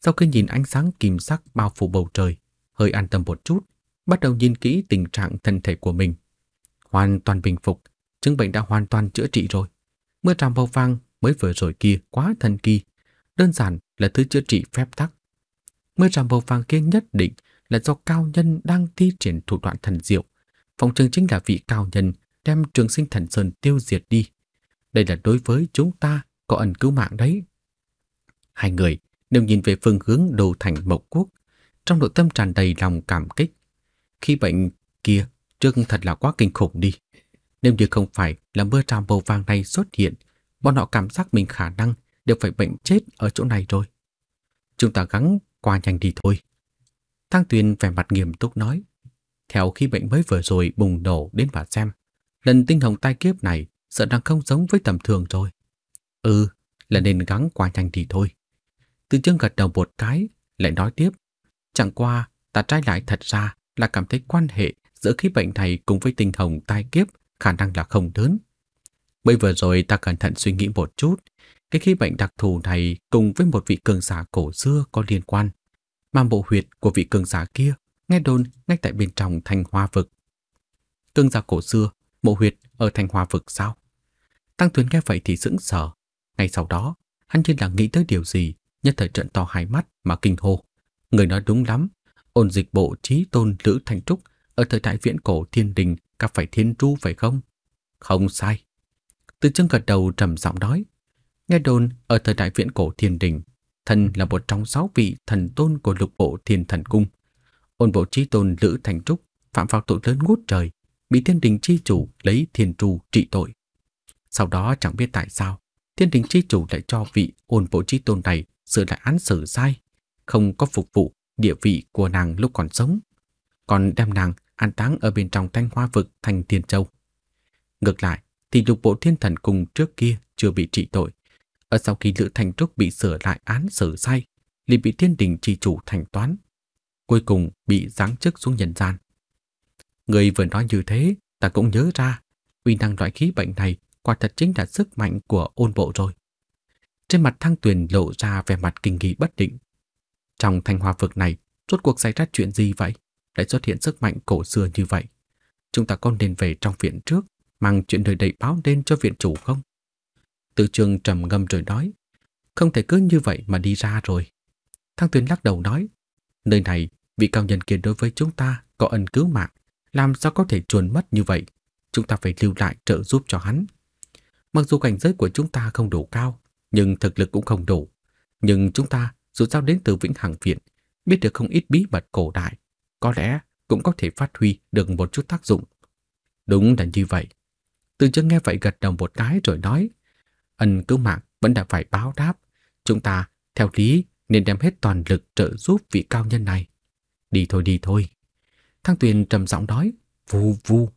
Sau khi nhìn ánh sáng kim sắc bao phủ bầu trời, hơi an tâm một chút, bắt đầu nhìn kỹ tình trạng thân thể của mình. Hoàn toàn bình phục, chứng bệnh đã hoàn toàn chữa trị rồi. Mưa tràm màu vang mới vừa rồi kia quá thần kỳ, đơn giản là thứ chữa trị phép tắc. Mưa tràm màu vang kia nhất định là do cao nhân đang thi triển thủ đoạn thần diệu. Phòng trường chính là vị cao nhân đem trường sinh thần sơn tiêu diệt đi. Đây là đối với chúng ta có ẩn cứu mạng đấy. Hai người đều nhìn về phương hướng đồ thành mộc quốc, trong nội tâm tràn đầy lòng cảm kích khi bệnh kia trước thật là quá kinh khủng đi. Nếu như không phải là mưa trào màu vàng này xuất hiện, bọn họ cảm giác mình khả năng đều phải bệnh chết ở chỗ này rồi. Chúng ta gắng qua nhanh đi thôi. Thang Tuyền vẻ mặt nghiêm túc nói. Theo khi bệnh mới vừa rồi bùng nổ đến mà xem, lần tinh hồng tai kiếp này sợ rằng không giống với tầm thường rồi. Ừ, là nên gắng qua nhanh đi thôi. Từ chân gật đầu một cái, lại nói tiếp. Chẳng qua, ta trai lại thật ra là cảm thấy quan hệ giữa khí bệnh này cùng với tinh hồng tai kiếp khả năng là không lớn. Bây vừa rồi ta cẩn thận suy nghĩ một chút, cái khí bệnh đặc thù này cùng với một vị cường giả cổ xưa có liên quan, mà bộ huyệt của vị cường giả kia nghe đồn ngay tại bên trong thành hoa vực. Cường giả cổ xưa, bộ huyệt ở thành hoa vực sao? Tăng Tuyến nghe vậy thì sững sờ. Ngay sau đó, hắn như là nghĩ tới điều gì, nhất thời trận to hai mắt mà kinh hô. Người nói đúng lắm, ôn dịch bộ trí tôn Lữ Thành Trúc ở thời đại viễn cổ thiên đình các phải thiên tru phải không? Không sai. Từ chân gật đầu trầm giọng nói. Nghe đồn ở thời đại viễn cổ thiên đình, thần là một trong sáu vị thần tôn của lục bộ thiên thần cung. Ôn bộ trí tôn Lữ Thành Trúc phạm vào tội lớn ngút trời, bị thiên đình chi chủ lấy thiên tru trị tội. Sau đó chẳng biết tại sao, thiên đình chi chủ lại cho vị ôn bộ trí tôn này sửa lại án xử sai, không có phục vụ địa vị của nàng lúc còn sống, còn đem nàng an táng ở bên trong thanh hoa vực thành tiền Châu. Ngược lại, thì lục bộ thiên thần cùng trước kia chưa bị trị tội. Ở sau khi Lữ Thành Trúc bị sửa lại án xử sai, liền bị thiên đình trì chủ thành toán. Cuối cùng bị giáng chức xuống nhân gian. Người vừa nói như thế, ta cũng nhớ ra, uy năng loại khí bệnh này quả thật chính là sức mạnh của ôn bộ rồi. Trên mặt thăng tuyền lộ ra vẻ mặt kinh nghi bất định. Trong thanh hoa vực này, rốt cuộc xảy ra chuyện gì vậy? Lại xuất hiện sức mạnh cổ xưa như vậy. Chúng ta có nên về trong viện trước, mang chuyện đời đầy báo lên cho viện chủ không? Từ trường trầm ngâm rồi nói, không thể cứ như vậy mà đi ra rồi. Thăng tuyến lắc đầu nói, nơi này, vị cao nhân kia đối với chúng ta có ân cứu mạng, làm sao có thể chuồn mất như vậy? Chúng ta phải lưu lại trợ giúp cho hắn. Mặc dù cảnh giới của chúng ta không đủ cao, nhưng thực lực cũng không đủ. Nhưng chúng ta dù sao đến từ Vĩnh Hằng Viện, biết được không ít bí mật cổ đại, có lẽ cũng có thể phát huy được một chút tác dụng. Đúng là như vậy. Từ chân nghe vậy gật đầu một cái rồi nói, ân cứu mạng vẫn đã phải báo đáp. Chúng ta, theo lý, nên đem hết toàn lực trợ giúp vị cao nhân này. Đi thôi đi thôi. thăng Tuyền trầm giọng nói, vu vu.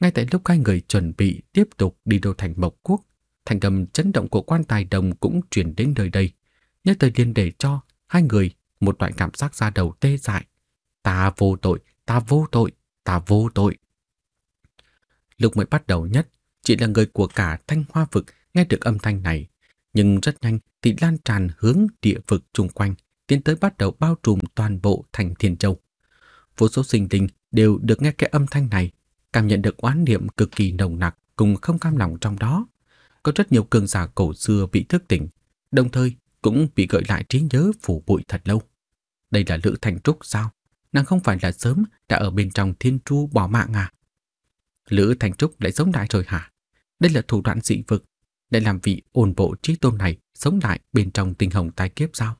Ngay tại lúc hai người chuẩn bị tiếp tục đi đô thành Mộc Quốc, thành cầm chấn động của quan tài đồng cũng truyền đến nơi đây nhất thời liền để cho hai người một loại cảm giác ra đầu tê dại. Ta vô tội, ta vô tội, ta vô tội. Lúc mới bắt đầu nhất, chỉ là người của cả thanh hoa vực nghe được âm thanh này, nhưng rất nhanh thì lan tràn hướng địa vực chung quanh, tiến tới bắt đầu bao trùm toàn bộ thành Thiên Châu. Vô số sinh linh đều được nghe cái âm thanh này, cảm nhận được oán niệm cực kỳ nồng nặc cùng không cam lòng trong đó. Có rất nhiều cường giả cổ xưa bị thức tỉnh, đồng thời cũng bị gợi lại trí nhớ phủ bụi thật lâu. Đây là Lữ Thành Trúc sao? Nàng không phải là sớm đã ở bên trong thiên tru bỏ mạng à? Lữ Thành Trúc lại sống lại rồi hả? Đây là thủ đoạn dị vực để làm vị ổn bộ trí tôn này sống lại bên trong tinh hồng tái kiếp sao?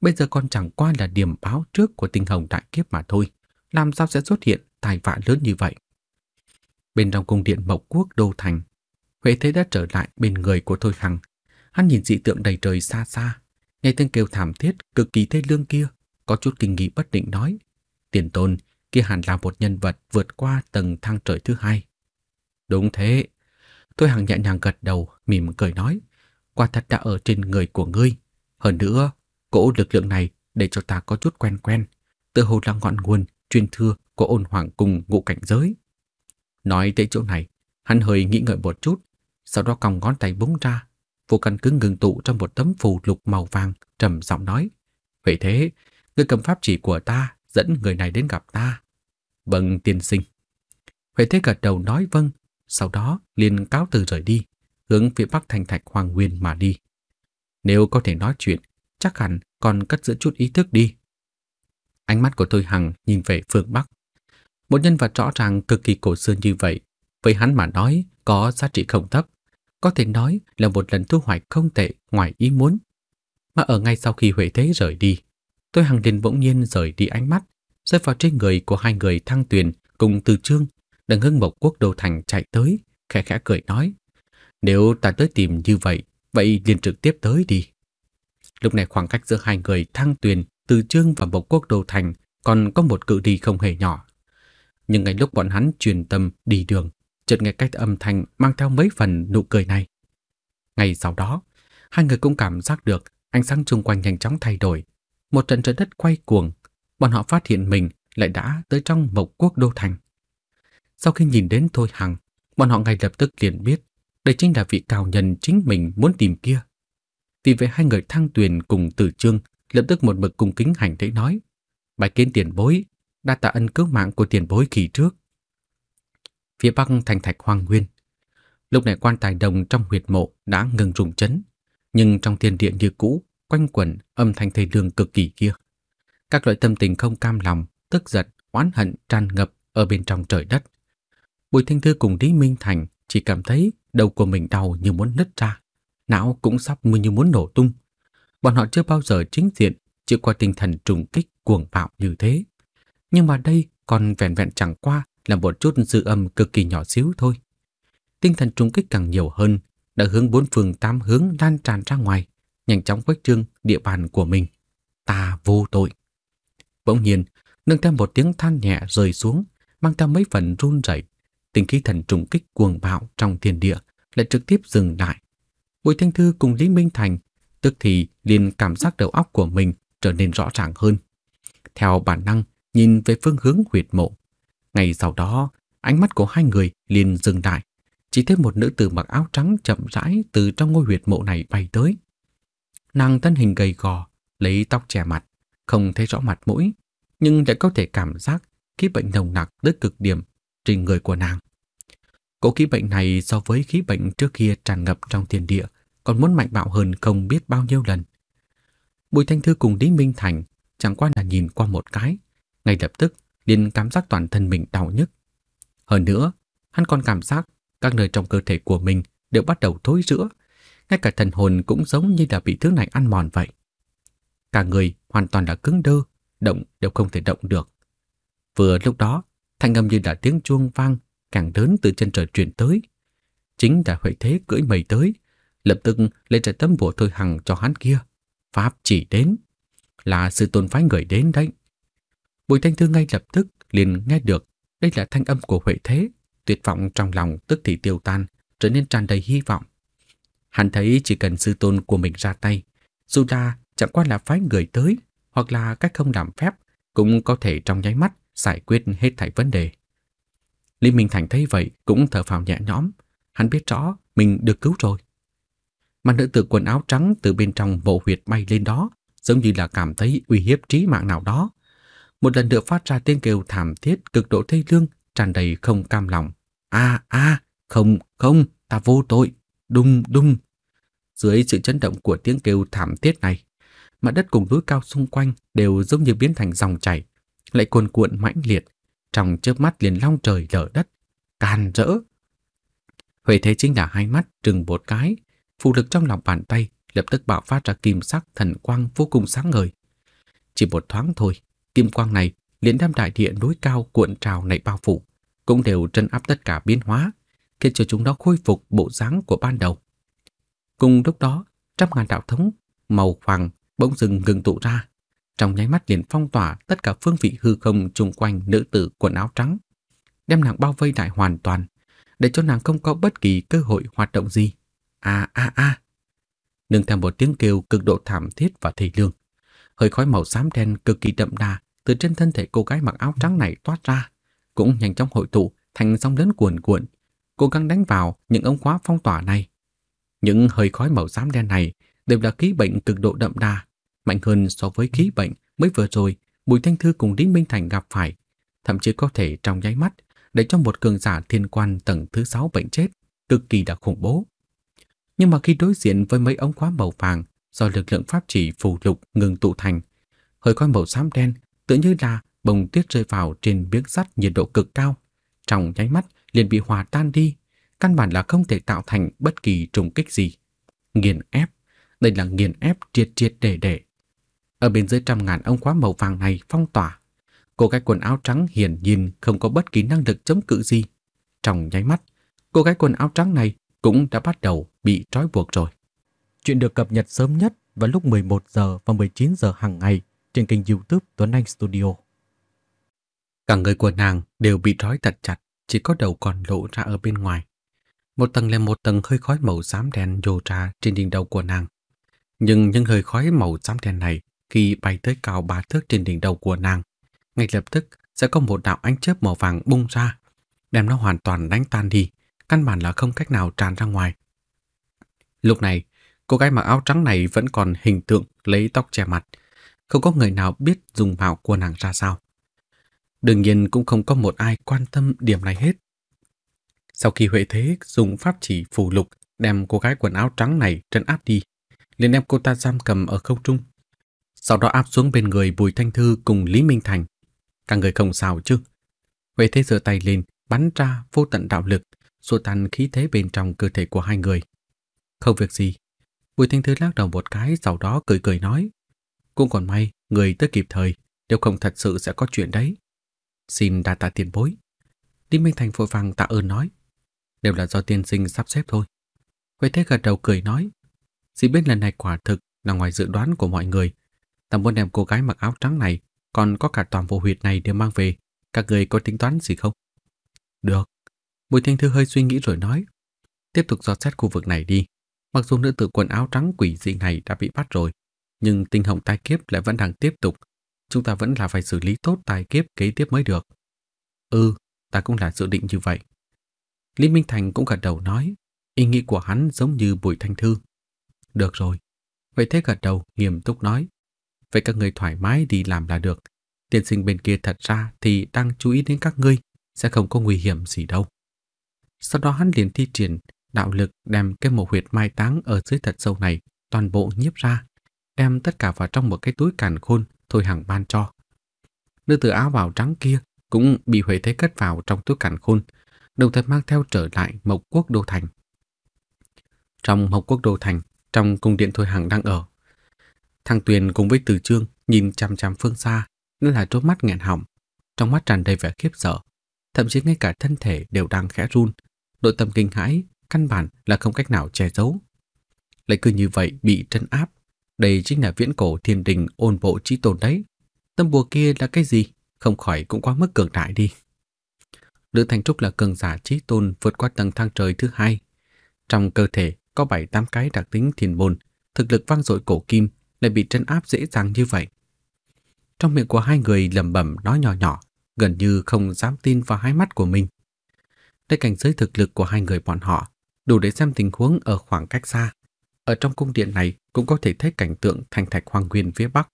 Bây giờ con chẳng qua là điểm báo trước của tinh hồng đại kiếp mà thôi. Làm sao sẽ xuất hiện tài vạ lớn như vậy? Bên trong cung điện Mộc Quốc Đô Thành, Huệ Thế đã trở lại bên người của Thôi Hằng Hắn nhìn dị tượng đầy trời xa xa, nghe tiếng kêu thảm thiết cực kỳ thê lương kia, có chút kinh nghi bất định nói. Tiền tôn, kia hẳn là một nhân vật vượt qua tầng thang trời thứ hai. Đúng thế. Tôi hằng nhẹ nhàng gật đầu, mỉm cười nói. Quả thật đã ở trên người của ngươi. Hơn nữa, cỗ lực lượng này để cho ta có chút quen quen. Tự hồ là ngọn nguồn, chuyên thưa của ôn hoàng cùng ngũ cảnh giới. Nói tới chỗ này, hắn hơi nghĩ ngợi một chút, sau đó còng ngón tay búng ra, vô căn cứ ngừng tụ trong một tấm phù lục màu vàng, trầm giọng nói. Vậy thế, người cầm pháp chỉ của ta dẫn người này đến gặp ta. Vâng tiên sinh. Huệ thế gật đầu nói vâng, sau đó liền cáo từ rời đi, hướng phía bắc thành thạch hoàng nguyên mà đi. Nếu có thể nói chuyện, chắc hẳn còn cất giữ chút ý thức đi. Ánh mắt của tôi hằng nhìn về phương Bắc. Một nhân vật rõ ràng cực kỳ cổ xưa như vậy, với hắn mà nói có giá trị không thấp. Có thể nói là một lần thu hoạch không tệ ngoài ý muốn. Mà ở ngay sau khi Huệ Thế rời đi, tôi hàng liền bỗng nhiên rời đi ánh mắt, rơi vào trên người của hai người thăng tuyền cùng từ trương, đằng hưng mộc quốc đô thành chạy tới, khẽ khẽ cười nói. Nếu ta tới tìm như vậy, vậy liền trực tiếp tới đi. Lúc này khoảng cách giữa hai người thăng tuyền, từ trương và mộc quốc đô thành còn có một cự đi không hề nhỏ. Nhưng ngay lúc bọn hắn truyền tâm đi đường, chợt nghe cách âm thanh mang theo mấy phần nụ cười này. Ngay sau đó, hai người cũng cảm giác được ánh sáng xung quanh nhanh chóng thay đổi. Một trận trận đất quay cuồng, bọn họ phát hiện mình lại đã tới trong Mộc Quốc Đô Thành. Sau khi nhìn đến Thôi Hằng, bọn họ ngay lập tức liền biết đây chính là vị cao nhân chính mình muốn tìm kia. Vì vậy hai người thăng tuyền cùng tử trương lập tức một bậc cung kính hành lễ nói bái kiến tiền bối, đa tạ ân cứu mạng của tiền bối kỳ trước phía bắc thành thạch hoang nguyên. Lúc này quan tài đồng trong huyệt mộ đã ngừng rung chấn, nhưng trong thiên địa như cũ, quanh quẩn âm thanh thầy đường cực kỳ kia. Các loại tâm tình không cam lòng, tức giận, oán hận tràn ngập ở bên trong trời đất. Bùi Thanh Thư cùng Lý Minh Thành chỉ cảm thấy đầu của mình đau như muốn nứt ra, não cũng sắp như muốn nổ tung. Bọn họ chưa bao giờ chính diện chịu qua tinh thần trùng kích cuồng bạo như thế. Nhưng mà đây còn vẹn vẹn chẳng qua là một chút dư âm cực kỳ nhỏ xíu thôi. Tinh thần trung kích càng nhiều hơn đã hướng bốn phương tám hướng lan tràn ra ngoài, nhanh chóng khuếch trương địa bàn của mình. Ta vô tội. Bỗng nhiên, nâng theo một tiếng than nhẹ rơi xuống, mang theo mấy phần run rẩy, Tinh khí thần trùng kích cuồng bạo trong thiên địa lại trực tiếp dừng lại. Bùi Thanh Thư cùng Lý Minh Thành tức thì liền cảm giác đầu óc của mình trở nên rõ ràng hơn. Theo bản năng, nhìn về phương hướng huyệt mộ, Ngày sau đó, ánh mắt của hai người liền dừng lại. Chỉ thấy một nữ tử mặc áo trắng chậm rãi từ trong ngôi huyệt mộ này bay tới. Nàng thân hình gầy gò, lấy tóc che mặt, không thấy rõ mặt mũi, nhưng lại có thể cảm giác khí bệnh nồng nặc tới cực điểm trên người của nàng. Cỗ khí bệnh này so với khí bệnh trước kia tràn ngập trong thiên địa còn muốn mạnh bạo hơn không biết bao nhiêu lần. Bùi Thanh Thư cùng Lý Minh Thành chẳng qua là nhìn qua một cái, ngay lập tức liền cảm giác toàn thân mình đau nhức. Hơn nữa, hắn còn cảm giác các nơi trong cơ thể của mình đều bắt đầu thối rữa, ngay cả thần hồn cũng giống như là bị thứ này ăn mòn vậy. Cả người hoàn toàn là cứng đơ, động đều không thể động được. Vừa lúc đó, thanh âm như là tiếng chuông vang càng lớn từ trên trời truyền tới. Chính là Huệ Thế cưỡi mây tới, lập tức lấy ra tấm bùa thôi hằng cho hắn kia. Pháp chỉ đến, là sư tôn phái người đến đấy. Bùi Thanh Thư ngay lập tức liền nghe được đây là thanh âm của Huệ Thế, tuyệt vọng trong lòng tức thì tiêu tan, trở nên tràn đầy hy vọng. Hắn thấy chỉ cần sư tôn của mình ra tay, dù là chẳng qua là phái người tới hoặc là cách không làm phép cũng có thể trong nháy mắt giải quyết hết thảy vấn đề. Lý Minh Thành thấy vậy cũng thở phào nhẹ nhõm, hắn biết rõ mình được cứu rồi. Mà nữ tử quần áo trắng từ bên trong bộ huyệt bay lên đó, giống như là cảm thấy uy hiếp trí mạng nào đó, một lần nữa phát ra tiếng kêu thảm thiết cực độ thê lương, tràn đầy không cam lòng. A a, không, không, ta vô tội. đung đung Dưới sự chấn động của tiếng kêu thảm thiết này, mặt đất cùng núi cao xung quanh đều giống như biến thành dòng chảy, lại cuồn cuộn mãnh liệt, trong chớp mắt liền long trời lở đất, can rỡ. Huệ Thế chính là hai mắt trừng một cái, phù lực trong lòng bàn tay lập tức bạo phát ra kim sắc thần quang vô cùng sáng ngời. Chỉ một thoáng thôi, kim quang này liền đem đại địa núi cao cuộn trào này bao phủ, cũng đều trấn áp tất cả biến hóa, khiến cho chúng nó khôi phục bộ dáng của ban đầu. Cùng lúc đó, trăm ngàn đạo thống màu vàng bỗng dừng ngừng tụ ra, trong nháy mắt liền phong tỏa tất cả phương vị hư không chung quanh nữ tử quần áo trắng, đem nàng bao vây đại hoàn toàn, để cho nàng không có bất kỳ cơ hội hoạt động gì. A a a. Nương theo một tiếng kêu cực độ thảm thiết và thê lương, hơi khói màu xám đen cực kỳ đậm đà từ trên thân thể cô gái mặc áo trắng này toát ra, cũng nhanh chóng hội tụ thành dòng lớn cuồn cuộn, cố gắng đánh vào những ống khóa phong tỏa này. Những hơi khói màu xám đen này đều là khí bệnh cực độ đậm đà, mạnh hơn so với khí bệnh mới vừa rồi Bùi Thanh Thư cùng Lý Minh Thành gặp phải, thậm chí có thể trong nháy mắt để cho một cường giả thiên quan tầng thứ sáu bệnh chết, cực kỳ là khủng bố. Nhưng mà khi đối diện với mấy ống khóa màu vàng do lực lượng pháp chỉ phù lục ngừng tụ thành. Hơi khói màu xám đen tự như là bông tuyết rơi vào trên biếc sắt nhiệt độ cực cao, trong nháy mắt liền bị hòa tan đi, căn bản là không thể tạo thành bất kỳ trùng kích gì. Nghiền ép, đây là nghiền ép triệt triệt để để. Ở bên dưới trăm ngàn ông khóa màu vàng này phong tỏa, cô gái quần áo trắng hiển nhìn không có bất kỳ năng lực chống cự gì. Trong nháy mắt, cô gái quần áo trắng này cũng đã bắt đầu bị trói buộc rồi. Chuyện được cập nhật sớm nhất vào lúc 11 giờ và 19 giờ hàng ngày trên kênh YouTube Tuấn Anh Studio. Cả người của nàng đều bị trói thật chặt, chỉ có đầu còn lộ ra ở bên ngoài. Một tầng lên một tầng hơi khói màu xám đen dồ ra trên đỉnh đầu của nàng. Nhưng những hơi khói màu xám đen này khi bay tới cao ba thước trên đỉnh đầu của nàng, ngay lập tức sẽ có một đạo ánh chớp màu vàng bung ra, đem nó hoàn toàn đánh tan đi, căn bản là không cách nào tràn ra ngoài. Lúc này, Cô gái mặc áo trắng này vẫn còn hình tượng lấy tóc che mặt. Không có người nào biết dùng mạo của nàng ra sao. Đương nhiên cũng không có một ai quan tâm điểm này hết. Sau khi Huệ Thế dùng pháp chỉ phù lục đem cô gái quần áo trắng này trấn áp đi, liền đem cô ta giam cầm ở không trung. Sau đó áp xuống bên người Bùi Thanh Thư cùng Lý Minh Thành. Cả người không sao chứ. Huệ Thế giơ tay lên, bắn ra vô tận đạo lực, xua tan khí thế bên trong cơ thể của hai người. Không việc gì, Bùi Thanh Thứ lắc đầu một cái sau đó cười cười nói. Cũng còn may, người tới kịp thời, nếu không thật sự sẽ có chuyện đấy. Xin đa tạ tiền bối. Lý Minh Thành vội vàng tạ ơn nói. Đều là do tiên sinh sắp xếp thôi. Huệ Thế gật đầu cười nói. Dĩ biết lần này quả thực là ngoài dự đoán của mọi người. Ta muốn đem cô gái mặc áo trắng này, còn có cả toàn bộ huyệt này đều mang về. Các người có tính toán gì không? Được. Bùi Thanh Thư hơi suy nghĩ rồi nói. Tiếp tục dò xét khu vực này đi. Mặc dù nữ tử quần áo trắng quỷ dị này đã bị bắt rồi, nhưng tinh hồng tai kiếp lại vẫn đang tiếp tục. Chúng ta vẫn là phải xử lý tốt tai kiếp kế tiếp mới được. Ừ, ta cũng là dự định như vậy. Lý Minh Thành cũng gật đầu nói, ý nghĩ của hắn giống như Bùi Thanh Thư. Được rồi. Vậy thế gật đầu nghiêm túc nói, vậy các người thoải mái đi làm là được. Tiên sinh bên kia thật ra thì đang chú ý đến các ngươi, sẽ không có nguy hiểm gì đâu. Sau đó hắn liền thi triển Đạo lực đem cái mộ huyệt mai táng ở dưới thật sâu này toàn bộ nhiếp ra, đem tất cả vào trong một cái túi càn khôn thôi hàng ban cho. Nữ tử áo vào trắng kia cũng bị Huệ Thế cất vào trong túi càn khôn, đồng thời mang theo trở lại Mộc Quốc Đô Thành. Trong Mộc Quốc Đô Thành, trong cung điện Thôi hàng đang ở, Thằng Tuyền cùng với Từ Trương nhìn chằm chằm phương xa, nên là trố mắt nghẹn hỏng, trong mắt tràn đầy vẻ khiếp sợ, thậm chí ngay cả thân thể đều đang khẽ run, nội tâm kinh hãi căn bản là không cách nào che giấu. Lại cứ như vậy bị trấn áp, đây chính là viễn cổ thiên đình ôn bộ trí tồn đấy. Tâm bùa kia là cái gì, không khỏi cũng quá mức cường đại đi. Lữ Thành Trúc là cường giả trí tôn vượt qua tầng thang trời thứ hai. Trong cơ thể có bảy tám cái đặc tính thiền môn, thực lực vang dội cổ kim lại bị trấn áp dễ dàng như vậy. Trong miệng của hai người lầm bẩm nói nhỏ nhỏ, gần như không dám tin vào hai mắt của mình. Đây cảnh giới thực lực của hai người bọn họ đủ để xem tình huống ở khoảng cách xa. Ở trong cung điện này cũng có thể thấy cảnh tượng thành thạch hoàng nguyên phía bắc.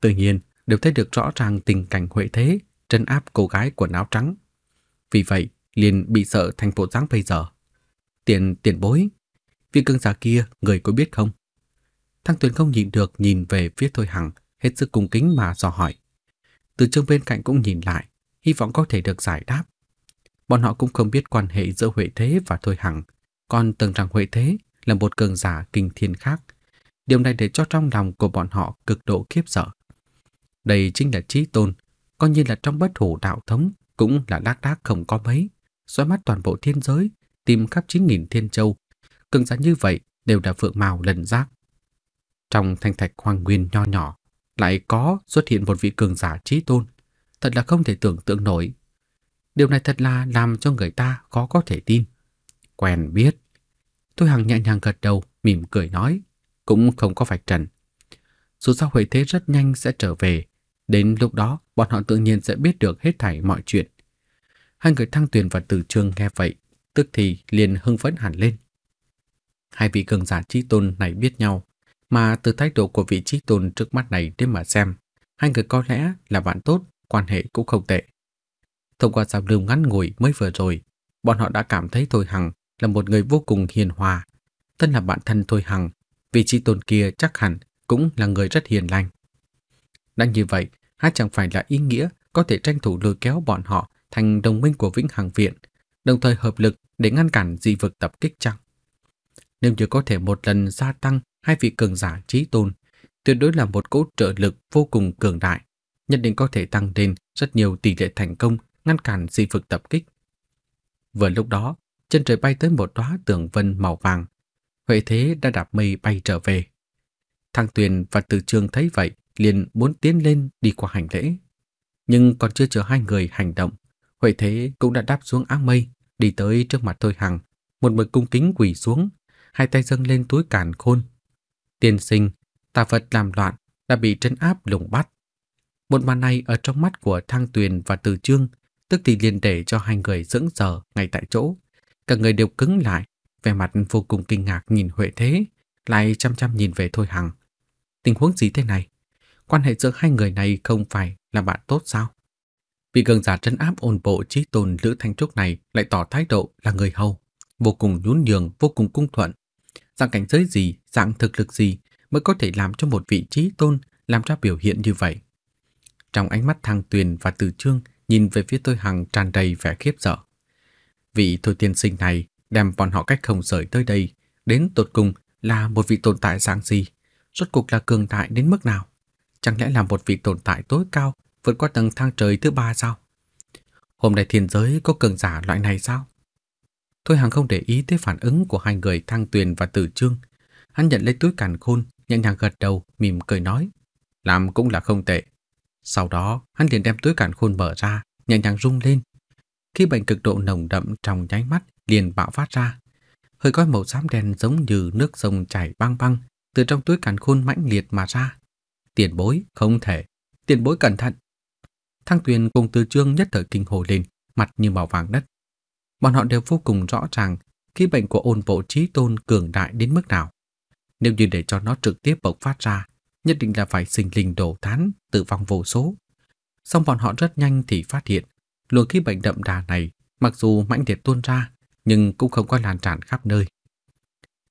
Tự nhiên, đều thấy được rõ ràng tình cảnh huệ thế, trấn áp cô gái của áo trắng. Vì vậy, liền bị sợ thành bộ dáng bây giờ. Tiền tiền bối, vị cương giả kia người có biết không? Thăng Tuyền không nhìn được nhìn về phía Thôi Hằng, hết sức cung kính mà dò hỏi. Từ trường bên cạnh cũng nhìn lại, hy vọng có thể được giải đáp. Bọn họ cũng không biết quan hệ giữa Huệ Thế và Thôi Hằng, còn từng rằng Huệ Thế là một cường giả kinh thiên khác. Điều này để cho trong lòng của bọn họ cực độ khiếp sợ. Đây chính là trí tôn, coi như là trong bất hủ đạo thống cũng là đác đác không có mấy, xoay mắt toàn bộ thiên giới, tìm khắp 9.000 thiên châu. Cường giả như vậy đều đã phượng màu lần giác. Trong thanh thạch hoàng nguyên nho nhỏ, lại có xuất hiện một vị cường giả trí tôn. Thật là không thể tưởng tượng nổi. Điều này thật là làm cho người ta khó có thể tin quen biết. Tôi Hằng nhẹ nhàng gật đầu, mỉm cười nói, cũng không có phải trần. Dù sao Huệ Thế rất nhanh sẽ trở về, đến lúc đó bọn họ tự nhiên sẽ biết được hết thảy mọi chuyện. Hai người Thăng Tuyền và Tử Trương nghe vậy, tức thì liền hưng phấn hẳn lên. Hai vị cường giả trí tôn này biết nhau, mà từ thái độ của vị trí tôn trước mắt này đến mà xem, hai người có lẽ là bạn tốt, quan hệ cũng không tệ. Thông qua giao lưu ngắn ngủi mới vừa rồi, bọn họ đã cảm thấy Thôi Hằng là một người vô cùng hiền hòa. Thân là bạn thân Thôi Hằng, vị trí tôn kia chắc hẳn cũng là người rất hiền lành. Đã như vậy, há chẳng phải là ý nghĩa có thể tranh thủ lôi kéo bọn họ thành đồng minh của Vĩnh Hằng Viện, đồng thời hợp lực để ngăn cản dị vực tập kích chăng? Nếu như có thể một lần gia tăng hai vị cường giả trí tôn, tuyệt đối là một cỗ trợ lực vô cùng cường đại, nhất định có thể tăng lên rất nhiều tỷ lệ thành công ngăn cản dị vực tập kích. Vừa lúc đó, trên trời bay tới một đóa tường vân màu vàng, huệ thế đã đạp mây bay trở về. Thang Tuyền và Từ trương thấy vậy, liền muốn tiến lên đi qua hành lễ. Nhưng còn chưa chờ hai người hành động, Huệ Thế cũng đã đáp xuống áng mây, đi tới trước mặt Thôi Hằng, một mực cung kính quỳ xuống, hai tay dâng lên túi càn khôn. Tiên sinh, tà Phật làm loạn, đã bị trấn áp lùng bắt. Một màn này ở trong mắt của Thang Tuyền và Từ Trương, tức thì liền để cho hai người sững sờ ngay tại chỗ, Cả người đều cứng lại, vẻ mặt vô cùng kinh ngạc nhìn Huệ Thế, lại chăm chăm nhìn về Thôi Hằng. Tình huống gì thế này? Quan hệ giữa hai người này không phải là bạn tốt sao? Vị gần giả trấn áp ồn bộ trí tồn Lữ Thanh Trúc này lại tỏ thái độ là người hầu, vô cùng nhún nhường, vô cùng cung thuận. Dạng cảnh giới gì, dạng thực lực gì mới có thể làm cho một vị trí tôn làm ra biểu hiện như vậy. Trong ánh mắt thang tuyền và từ trương nhìn về phía tôi hằng tràn đầy vẻ khiếp sợ vị thôi tiên sinh này đem bọn họ cách không rời tới đây, đến tột cùng là một vị tồn tại dạng gì, rốt cuộc là cường đại đến mức nào? Chẳng lẽ là một vị tồn tại tối cao vượt qua tầng thang trời thứ ba sao? Hôm nay thiên giới có cường giả loại này sao? Thôi hàng không để ý tới phản ứng của hai người Thang Tuyền và Tử Trương. Hắn nhận lấy túi càn khôn, nhẹ nhàng gật đầu, mỉm cười nói. Làm cũng là không tệ. Sau đó, hắn liền đem túi càn khôn mở ra, nhẹ nhàng rung lên, khi bệnh cực độ nồng đậm trong nháy mắt liền bạo phát ra. Hơi khói màu xám đen giống như nước sông chảy băng băng từ trong túi càn khôn mãnh liệt mà ra. Tiền bối, không thể. Tiền bối cẩn thận. Thăng Tuyền cùng Từ Trương nhất thời kinh hồ lên, mặt như màu vàng đất. Bọn họ đều vô cùng rõ ràng khi bệnh của ôn bộ trí tôn cường đại đến mức nào. Nếu như để cho nó trực tiếp bộc phát ra, nhất định là phải sinh linh đổ thán, tử vong vô số. Song bọn họ rất nhanh thì phát hiện luồng khí bệnh đậm đà này mặc dù mãnh liệt tuôn ra nhưng cũng không có lan tràn khắp nơi.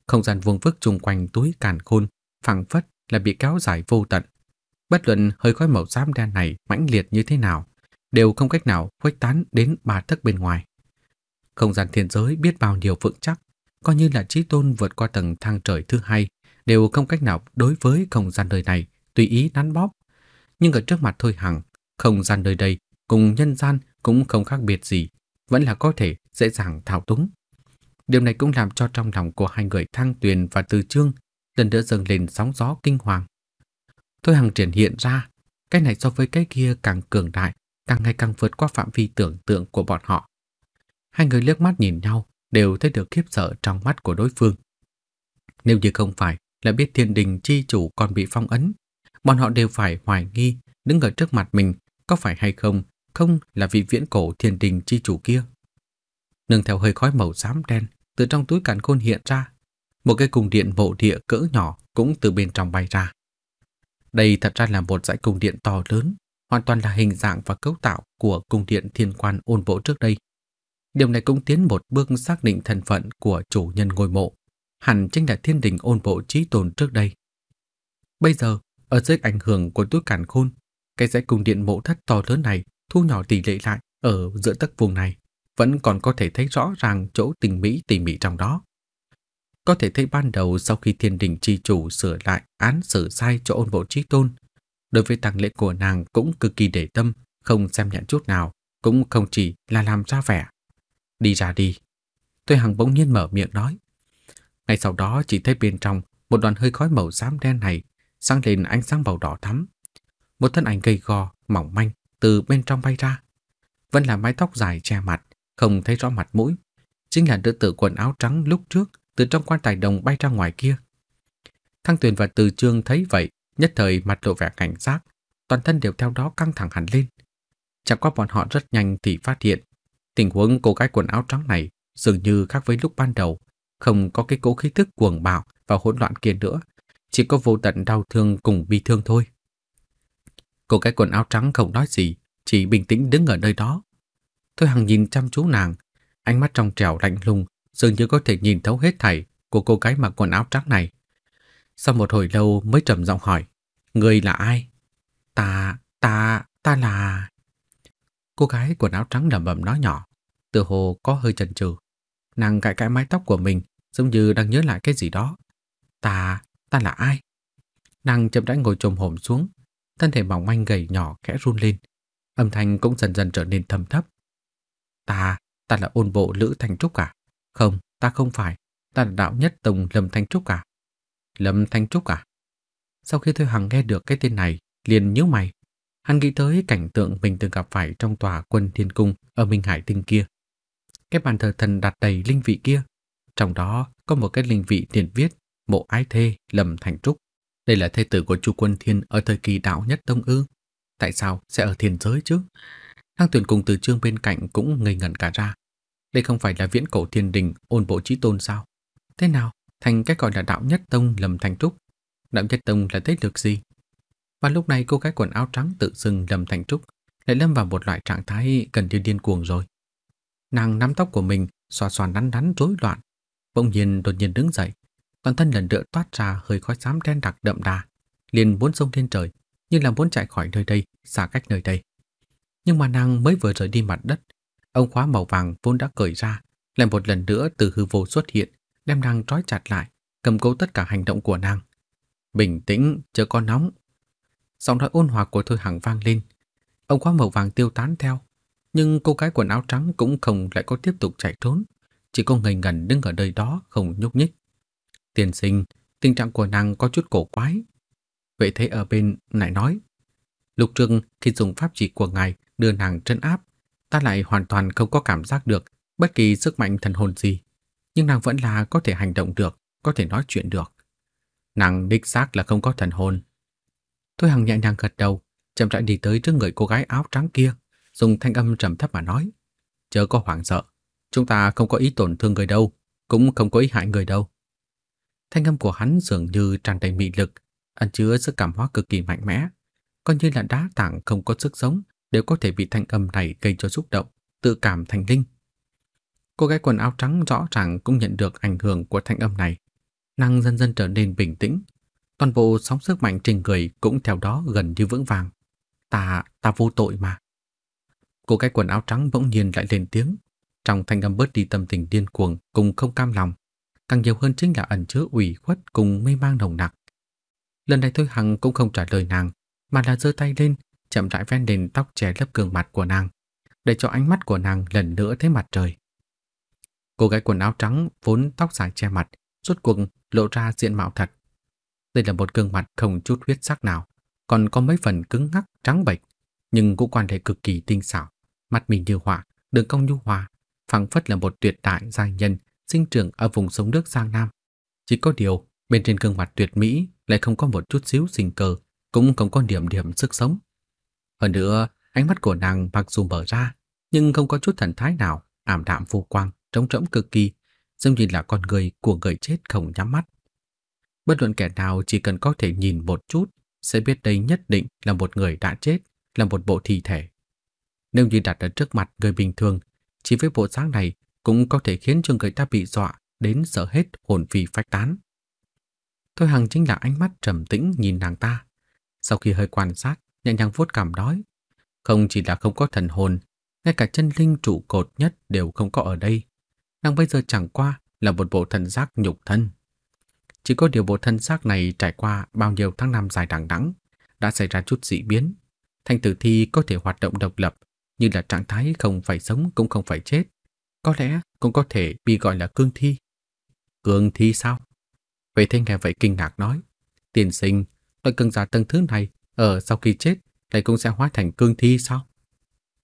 Không gian vuông vức chung quanh túi càn khôn phẳng phất là bị kéo dài vô tận. Bất luận hơi khói màu xám đen này mãnh liệt như thế nào, đều không cách nào khuếch tán đến ba thức bên ngoài. Không gian thiên giới biết bao nhiêu vững chắc, coi như là trí tôn vượt qua tầng thang trời thứ hai, đều không cách nào đối với không gian nơi này tùy ý nắn bóp. Nhưng ở trước mặt Thôi Hằng, không gian nơi đây cùng nhân gian cũng không khác biệt gì, vẫn là có thể dễ dàng thao túng. Điều này cũng làm cho trong lòng của hai người thăng Tuyền và Từ Trương lần nữa dâng lên sóng gió kinh hoàng. Thôi Hằng triển hiện ra, cái này so với cái kia càng cường đại, càng ngày càng vượt qua phạm vi tưởng tượng của bọn họ. Hai người liếc mắt nhìn nhau, đều thấy được khiếp sợ trong mắt của đối phương. Nếu như không phải là biết thiên đình chi chủ còn bị phong ấn, bọn họ đều phải hoài nghi đứng ở trước mặt mình có phải hay không không là vị viễn cổ thiền đình chi chủ kia. Nương theo hơi khói màu xám đen từ trong túi càn khôn hiện ra, một cái cung điện bộ địa cỡ nhỏ cũng từ bên trong bay ra. Đây thật ra là một dãy cung điện to lớn, hoàn toàn là hình dạng và cấu tạo của cung điện thiên quan ôn bộ trước đây. Điều này cũng tiến một bước xác định thân phận của chủ nhân ngôi mộ, hẳn chính là thiên đình ôn bộ trí tồn trước đây. Bây giờ, ở dưới ảnh hưởng của túi càn khôn, cái dãy cung điện mộ thất to lớn này thu nhỏ tỷ lệ lại ở giữa tất vùng này, vẫn còn có thể thấy rõ ràng chỗ tình mỹ tỉ mỉ trong đó. Có thể thấy ban đầu sau khi thiên đình chi chủ sửa lại án xử sai cho ôn bộ trí tôn, đối với tăng lễ của nàng cũng cực kỳ để tâm, không xem nhận chút nào, cũng không chỉ là làm ra vẻ. Đi ra đi. Tôi Hằng bỗng nhiên mở miệng nói. Ngay sau đó chỉ thấy bên trong một đoàn hơi khói màu xám đen này sang lên ánh sáng màu đỏ thắm. Một thân ảnh gầy gò, mỏng manh, từ bên trong bay ra. Vẫn là mái tóc dài che mặt, không thấy rõ mặt mũi. Chính là đứa tử quần áo trắng lúc trước từ trong quan tài đồng bay ra ngoài kia. Thăng Tuyền và Từ Trương thấy vậy, nhất thời mặt lộ vẻ cảnh giác, toàn thân đều theo đó căng thẳng hẳn lên. Chẳng qua bọn họ rất nhanh thì phát hiện, tình huống cô gái quần áo trắng này dường như khác với lúc ban đầu, không có cái cố khí tức cuồng bạo và hỗn loạn kia nữa, chỉ có vô tận đau thương cùng bi thương thôi. Cô gái quần áo trắng không nói gì, chỉ bình tĩnh đứng ở nơi đó. Thôi Hằng nhìn chăm chú nàng, ánh mắt trong trẻo lạnh lùng, dường như có thể nhìn thấu hết thảy của cô gái mặc quần áo trắng này. Sau một hồi lâu mới trầm giọng hỏi, người là ai? Ta, ta, ta là... Cô gái quần áo trắng lẩm bẩm nói nhỏ, tựa hồ có hơi chần chừ. Nàng gãi cãi mái tóc của mình, giống như đang nhớ lại cái gì đó. Ta, ta là ai? Nàng chậm rãi ngồi trồm hổm xuống, thân thể mỏng manh gầy nhỏ khẽ run lên, âm thanh cũng dần dần trở nên thầm thấp. Ta, ta là ôn bộ Lữ Thành Trúc cả. À? Không, ta không phải, ta là đạo nhất tông Lâm Thanh Trúc cả. À? Lâm Thanh Trúc cả. À? Sau khi Thôi Hằng nghe được cái tên này, liền nhíu mày. Hắn nghĩ tới cảnh tượng mình từng gặp phải trong tòa quân thiên cung ở Minh Hải Tinh kia. Cái bàn thờ thần đặt đầy linh vị kia. Trong đó có một cái linh vị tiền viết mộ ái thê Lâm Thành Trúc. Đây là thê tử của Chu Quân Thiên ở thời kỳ đạo nhất tông ư? Tại sao sẽ ở thiên giới chứ? Hàng tuyển cùng từ trương bên cạnh cũng ngây ngẩn cả ra. Đây không phải là viễn cổ thiên đình ôn bộ trí tôn sao? Thế nào? Thành cái gọi là đạo nhất tông lầm thành trúc. Đạo nhất tông là thế lực gì? Và lúc này cô gái quần áo trắng tự xưng lầm thành trúc lại lâm vào một loại trạng thái gần như điên cuồng rồi. Nàng nắm tóc của mình, xoa xoa nắn nắn rối loạn. Bỗng nhiên đột nhiên đứng dậy, toàn thân lần nữa toát ra hơi khói xám đen đặc đậm đà, liền muốn xông lên trời, như là muốn chạy khỏi nơi đây, xa cách nơi đây. Nhưng mà nàng mới vừa rời đi mặt đất, ông khóa màu vàng vốn đã cởi ra, lại một lần nữa từ hư vô xuất hiện, đem nàng trói chặt lại, cầm cố tất cả hành động của nàng. Bình tĩnh, chờ con nóng. Giọng nói ôn hòa của Thôi Hằng vang lên. Ông khóa màu vàng tiêu tán theo, nhưng cô gái quần áo trắng cũng không lại có tiếp tục chạy trốn, chỉ có ngây ngẩn đứng ở nơi đó không nhúc nhích. Tiền sinh, tình trạng của nàng có chút cổ quái. Vậy thế ở bên lại nói, lục trương khi dùng pháp chỉ của ngài đưa nàng trấn áp, ta lại hoàn toàn không có cảm giác được bất kỳ sức mạnh thần hồn gì, nhưng nàng vẫn là có thể hành động được, có thể nói chuyện được. Nàng đích xác là không có thần hồn. Thôi Hằng nhẹ nhàng gật đầu, chậm rãi đi tới trước người cô gái áo trắng kia, dùng thanh âm trầm thấp mà nói: "Chớ có hoảng sợ, chúng ta không có ý tổn thương người đâu, cũng không có ý hại người đâu. Thanh âm của hắn dường như tràn đầy mị lực, ẩn chứa sức cảm hóa cực kỳ mạnh mẽ, coi như là đá tảng không có sức sống đều có thể bị thanh âm này gây cho xúc động, tự cảm thành linh. Cô gái quần áo trắng rõ ràng cũng nhận được ảnh hưởng của thanh âm này, năng dần dần trở nên bình tĩnh, toàn bộ sóng sức mạnh trên người cũng theo đó gần như vững vàng. Ta, ta vô tội mà. Cô gái quần áo trắng bỗng nhiên lại lên tiếng, trong thanh âm bớt đi tâm tình điên cuồng cùng không cam lòng, càng nhiều hơn chính là ẩn chứa ủy khuất cùng mê mang nồng nặc. Lần này Thôi Hằng cũng không trả lời nàng, mà là giơ tay lên, chậm rãi ven nền tóc che lấp gương mặt của nàng, để cho ánh mắt của nàng lần nữa thấy mặt trời. Cô gái quần áo trắng vốn tóc dài che mặt, rốt cuộc lộ ra diện mạo thật. Đây là một gương mặt không chút huyết sắc nào, còn có mấy phần cứng ngắc trắng bệch, nhưng cũng quan hệ cực kỳ tinh xảo, mặt mình như họa, đường cong nhu hòa, phảng phất là một tuyệt đại giai nhân sinh trưởng ở vùng sông nước Giang Nam. Chỉ có điều, bên trên gương mặt tuyệt mỹ lại không có một chút xíu sinh cơ, cũng không có điểm điểm sức sống. Hơn nữa, ánh mắt của nàng mặc dù mở ra, nhưng không có chút thần thái nào, ảm đạm vô quang, trống trẫm cực kỳ, giống như là con người của người chết không nhắm mắt. Bất luận kẻ nào chỉ cần có thể nhìn một chút sẽ biết đây nhất định là một người đã chết, là một bộ thi thể. Nếu như đặt ở trước mặt người bình thường, chỉ với bộ dáng này cũng có thể khiến cho người ta bị dọa đến sợ hết hồn phi phách tán. Thôi Hằng chính là ánh mắt trầm tĩnh nhìn nàng ta. Sau khi hơi quan sát, nhẹ nhàng vuốt cảm đói. Không chỉ là không có thần hồn, ngay cả chân linh trụ cột nhất đều không có ở đây. Nàng bây giờ chẳng qua là một bộ thần giác nhục thân. Chỉ có điều bộ thân xác này trải qua bao nhiêu tháng năm dài đằng đẵng đã xảy ra chút dị biến. Thanh tử thi có thể hoạt động độc lập, như là trạng thái không phải sống cũng không phải chết, có lẽ cũng có thể bị gọi là cương thi. Cương thi sao? vậy Thanh nghe vậy kinh ngạc nói. Tiền sinh, loại cường giả tầng thứ này ở sau khi chết lại cũng sẽ hóa thành cương thi sao?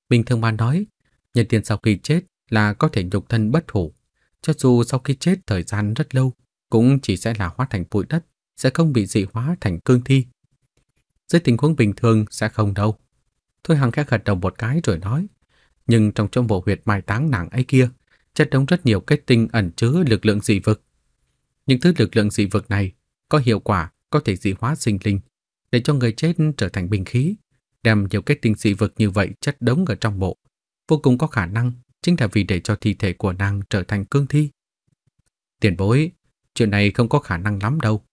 Bình thường mà nói, nhân tiền sau khi chết là có thể nhục thân bất hủ. Cho dù sau khi chết thời gian rất lâu, cũng chỉ sẽ là hóa thành bụi đất, sẽ không bị dị hóa thành cương thi. Dưới tình huống bình thường sẽ không đâu. Thôi Hằng khẽ gật đầu một cái rồi nói nhưng trong chỗ bộ huyệt mai táng nặng ấy kia, chất đống rất nhiều kết tinh ẩn chứa lực lượng dị vực. Những thứ lực lượng dị vực này có hiệu quả có thể dị hóa sinh linh, để cho người chết trở thành bình khí, đem nhiều kết tinh dị vực như vậy chất đống ở trong bộ vô cùng có khả năng chính là vì để cho thi thể của nàng trở thành cương thi. Tiền bối, chuyện này không có khả năng lắm đâu.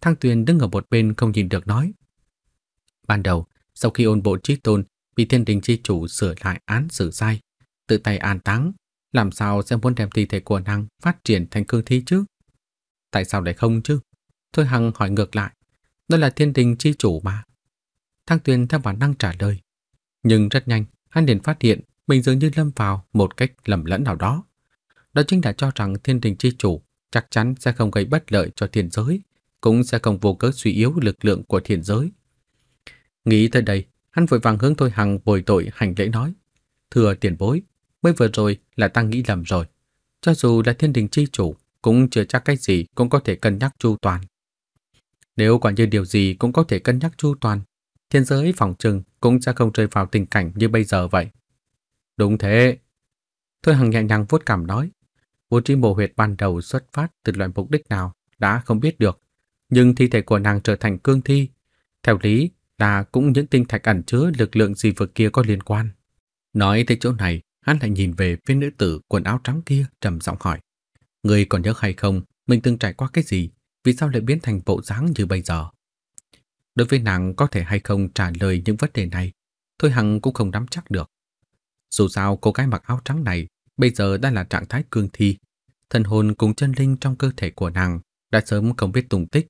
thăng Tuyền đứng ở một bên không nhìn được nói. Ban đầu, sau khi ôn bộ trí tôn bị thiên đình chi chủ sửa lại án xử sai, tự tay an táng, làm sao sẽ muốn đem thi thể của nàng phát triển thành cương thi chứ? Tại sao lại không chứ? Thôi Hằng hỏi ngược lại, đó là thiên đình chi chủ mà. Thăng Tuyền theo bản năng trả lời, nhưng rất nhanh hắn liền phát hiện mình dường như lâm vào một cách lầm lẫn nào đó. Đó chính là cho rằng thiên đình chi chủ chắc chắn sẽ không gây bất lợi cho thiên giới, cũng sẽ không vô cớ suy yếu lực lượng của thiên giới. Nghĩ tới đây, Hắn vội vàng hướng Thôi Hằng bồi tội hành lễ nói. Thưa tiền bối, mới vừa rồi là ta nghĩ lầm rồi. Cho dù là thiên đình chi chủ, cũng chưa chắc cái gì cũng có thể cân nhắc chu toàn. Nếu quả như điều gì cũng có thể cân nhắc chu toàn, thiên giới phòng trừng cũng sẽ không rơi vào tình cảnh như bây giờ vậy. Đúng thế. Thôi Hằng nhẹ nhàng vuốt cảm nói. Vô trí mồ huyệt ban đầu xuất phát từ loại mục đích nào đã không biết được, nhưng thi thể của nàng trở thành cương thi. Theo lý, ta cũng những tinh thạch ẩn chứa lực lượng gì vực kia có liên quan. Nói tới chỗ này, hắn lại nhìn về phía nữ tử quần áo trắng kia trầm giọng hỏi. Người còn nhớ hay không, mình từng trải qua cái gì, vì sao lại biến thành bộ dáng như bây giờ? Đối với nàng có thể hay không trả lời những vấn đề này, Thôi Hằng cũng không nắm chắc được. Dù sao cô gái mặc áo trắng này bây giờ đang là trạng thái cương thi. Thần hồn cùng chân linh trong cơ thể của nàng đã sớm không biết tung tích.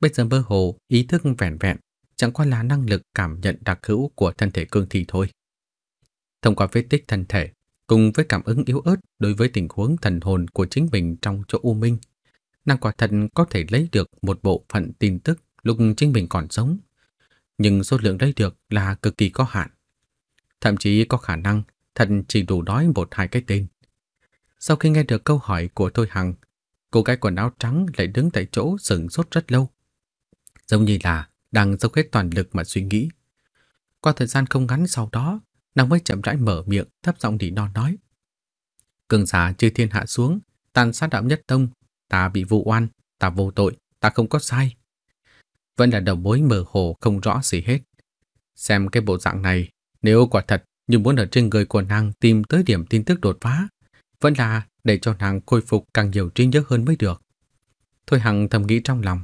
Bây giờ mơ hồ ý thức vẹn vẹn chẳng qua là năng lực cảm nhận đặc hữu của thân thể cương thi thôi. Thông qua vết tích thân thể, cùng với cảm ứng yếu ớt đối với tình huống thần hồn của chính mình trong chỗ u minh, năng quả thật có thể lấy được một bộ phận tin tức lúc chính mình còn sống. Nhưng số lượng lấy được là cực kỳ có hạn. Thậm chí có khả năng thật chỉ đủ nói một hai cái tên. Sau khi nghe được câu hỏi của tôi Hằng, cô gái quần áo trắng lại đứng tại chỗ sửng sốt rất lâu. Giống như là đang dốc hết toàn lực mà suy nghĩ. Qua thời gian không ngắn sau đó, nàng mới chậm rãi mở miệng, thấp giọng thì non nói: "Cường giả chư thiên hạ xuống, tàn sát đạo nhất tông, ta bị vụ oan, ta vô tội, ta không có sai." Vẫn là đầu mối mơ hồ không rõ gì hết. Xem cái bộ dạng này, nếu quả thật nhưng muốn ở trên người của nàng tìm tới điểm tin tức đột phá, vẫn là để cho nàng khôi phục càng nhiều trí nhớ hơn mới được. Thôi Hằng thầm nghĩ trong lòng,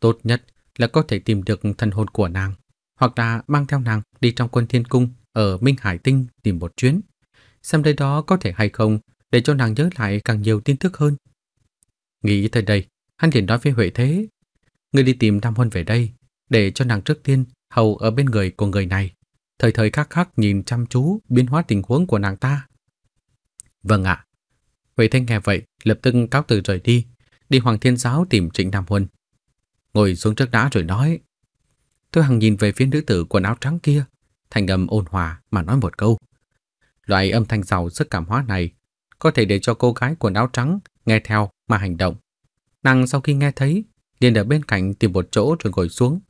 tốt nhất là có thể tìm được thần hồn của nàng, hoặc là mang theo nàng đi trong quân thiên cung ở Minh Hải Tinh tìm một chuyến, xem đây đó có thể hay không để cho nàng nhớ lại càng nhiều tin tức hơn. Nghĩ tới đây, hắn liền nói với Huệ Thế, ngươi đi tìm Nam Huân về đây, để cho nàng trước tiên hầu ở bên người của người này, thời thời khắc khắc nhìn chăm chú biến hóa tình huống của nàng ta. Vâng ạ. À. Huệ Thế nghe vậy, lập tức cáo từ rời đi, đi Hoàng Thiên Giáo tìm Trịnh Nam Huân ngồi xuống trước đá rồi nói. Tôi Hằng nhìn về phía nữ tử quần áo trắng kia, thành âm ôn hòa mà nói một câu. Loại âm thanh giàu sức cảm hóa này có thể để cho cô gái quần áo trắng nghe theo mà hành động. Nàng sau khi nghe thấy, liền ở bên cạnh tìm một chỗ rồi ngồi xuống.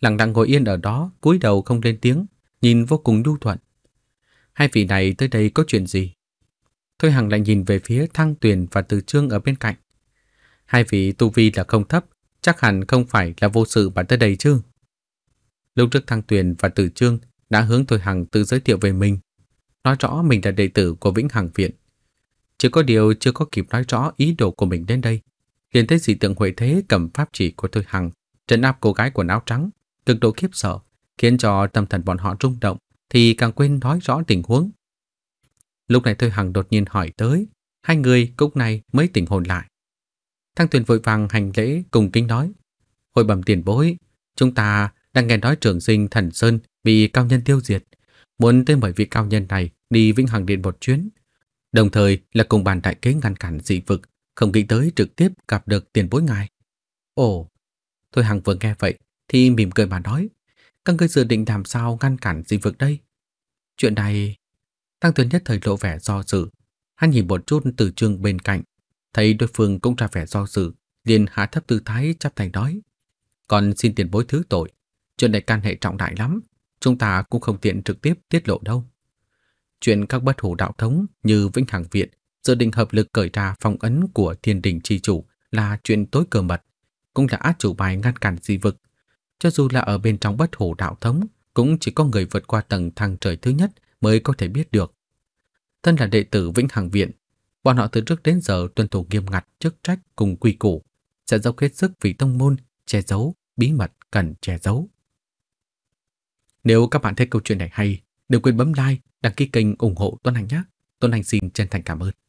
Lặng lặng ngồi yên ở đó, cúi đầu không lên tiếng, nhìn vô cùng nhu thuận. Hai vị này tới đây có chuyện gì? Thôi Hằng lại nhìn về phía Thăng Tuyền và Từ Trương ở bên cạnh. Hai vị tu vi là không thấp, chắc hẳn không phải là vô sự bạn tới đây chứ. Lúc trước Thăng Tuyền và Tử Trương đã hướng Thôi Hằng tự giới thiệu về mình, nói rõ mình là đệ tử của Vĩnh Hằng Viện. Chỉ có điều chưa có kịp nói rõ ý đồ của mình đến đây, liền thấy dị tượng Huệ Thế cầm pháp chỉ của Thôi Hằng, trấn áp cô gái quần áo trắng, cực độ khiếp sợ, khiến cho tâm thần bọn họ rung động, thì càng quên nói rõ tình huống. Lúc này Thôi Hằng đột nhiên hỏi tới, hai người cúc này mới tỉnh hồn lại. Thăng Tuyền vội vàng hành lễ cùng kính nói. Hội bẩm tiền bối, chúng ta đang nghe nói trưởng sinh Thần Sơn bị cao nhân tiêu diệt. Muốn tới mời vị cao nhân này đi Vĩnh Hằng Điện một chuyến. Đồng thời là cùng bàn đại kế ngăn cản dị vực, không nghĩ tới trực tiếp gặp được tiền bối ngài. Ồ, Thôi Hằng vừa nghe vậy thì mỉm cười mà nói. Các ngươi dự định làm sao ngăn cản dị vực đây? Chuyện này... Thăng Tuyền nhất thời lộ vẻ do dự. Hắn nhìn một chút từ trường bên cạnh Thấy đối phương cũng ra vẻ do dự, liền hạ thấp tư thái chấp thành nói. Còn xin tiền bối thứ tội, chuyện này can hệ trọng đại lắm, chúng ta cũng không tiện trực tiếp tiết lộ đâu. Chuyện các bất hủ đạo thống như Vĩnh Hằng Viện dự định hợp lực cởi ra phong ấn của thiên đình chi chủ là chuyện tối cờ mật, cũng là át chủ bài ngăn cản di vực. Cho dù là ở bên trong bất hủ đạo thống, cũng chỉ có người vượt qua tầng thang trời thứ nhất mới có thể biết được. Thân là đệ tử Vĩnh Hằng Viện, bọn họ từ trước đến giờ tuân thủ nghiêm ngặt chức trách cùng quy củ, sẽ dốc hết sức vì tông môn, che giấu, bí mật cần che giấu. Nếu các bạn thấy câu chuyện này hay, đừng quên bấm like, đăng ký kênh ủng hộ Tuấn Hành nhé. Tuấn Hành xin chân thành cảm ơn.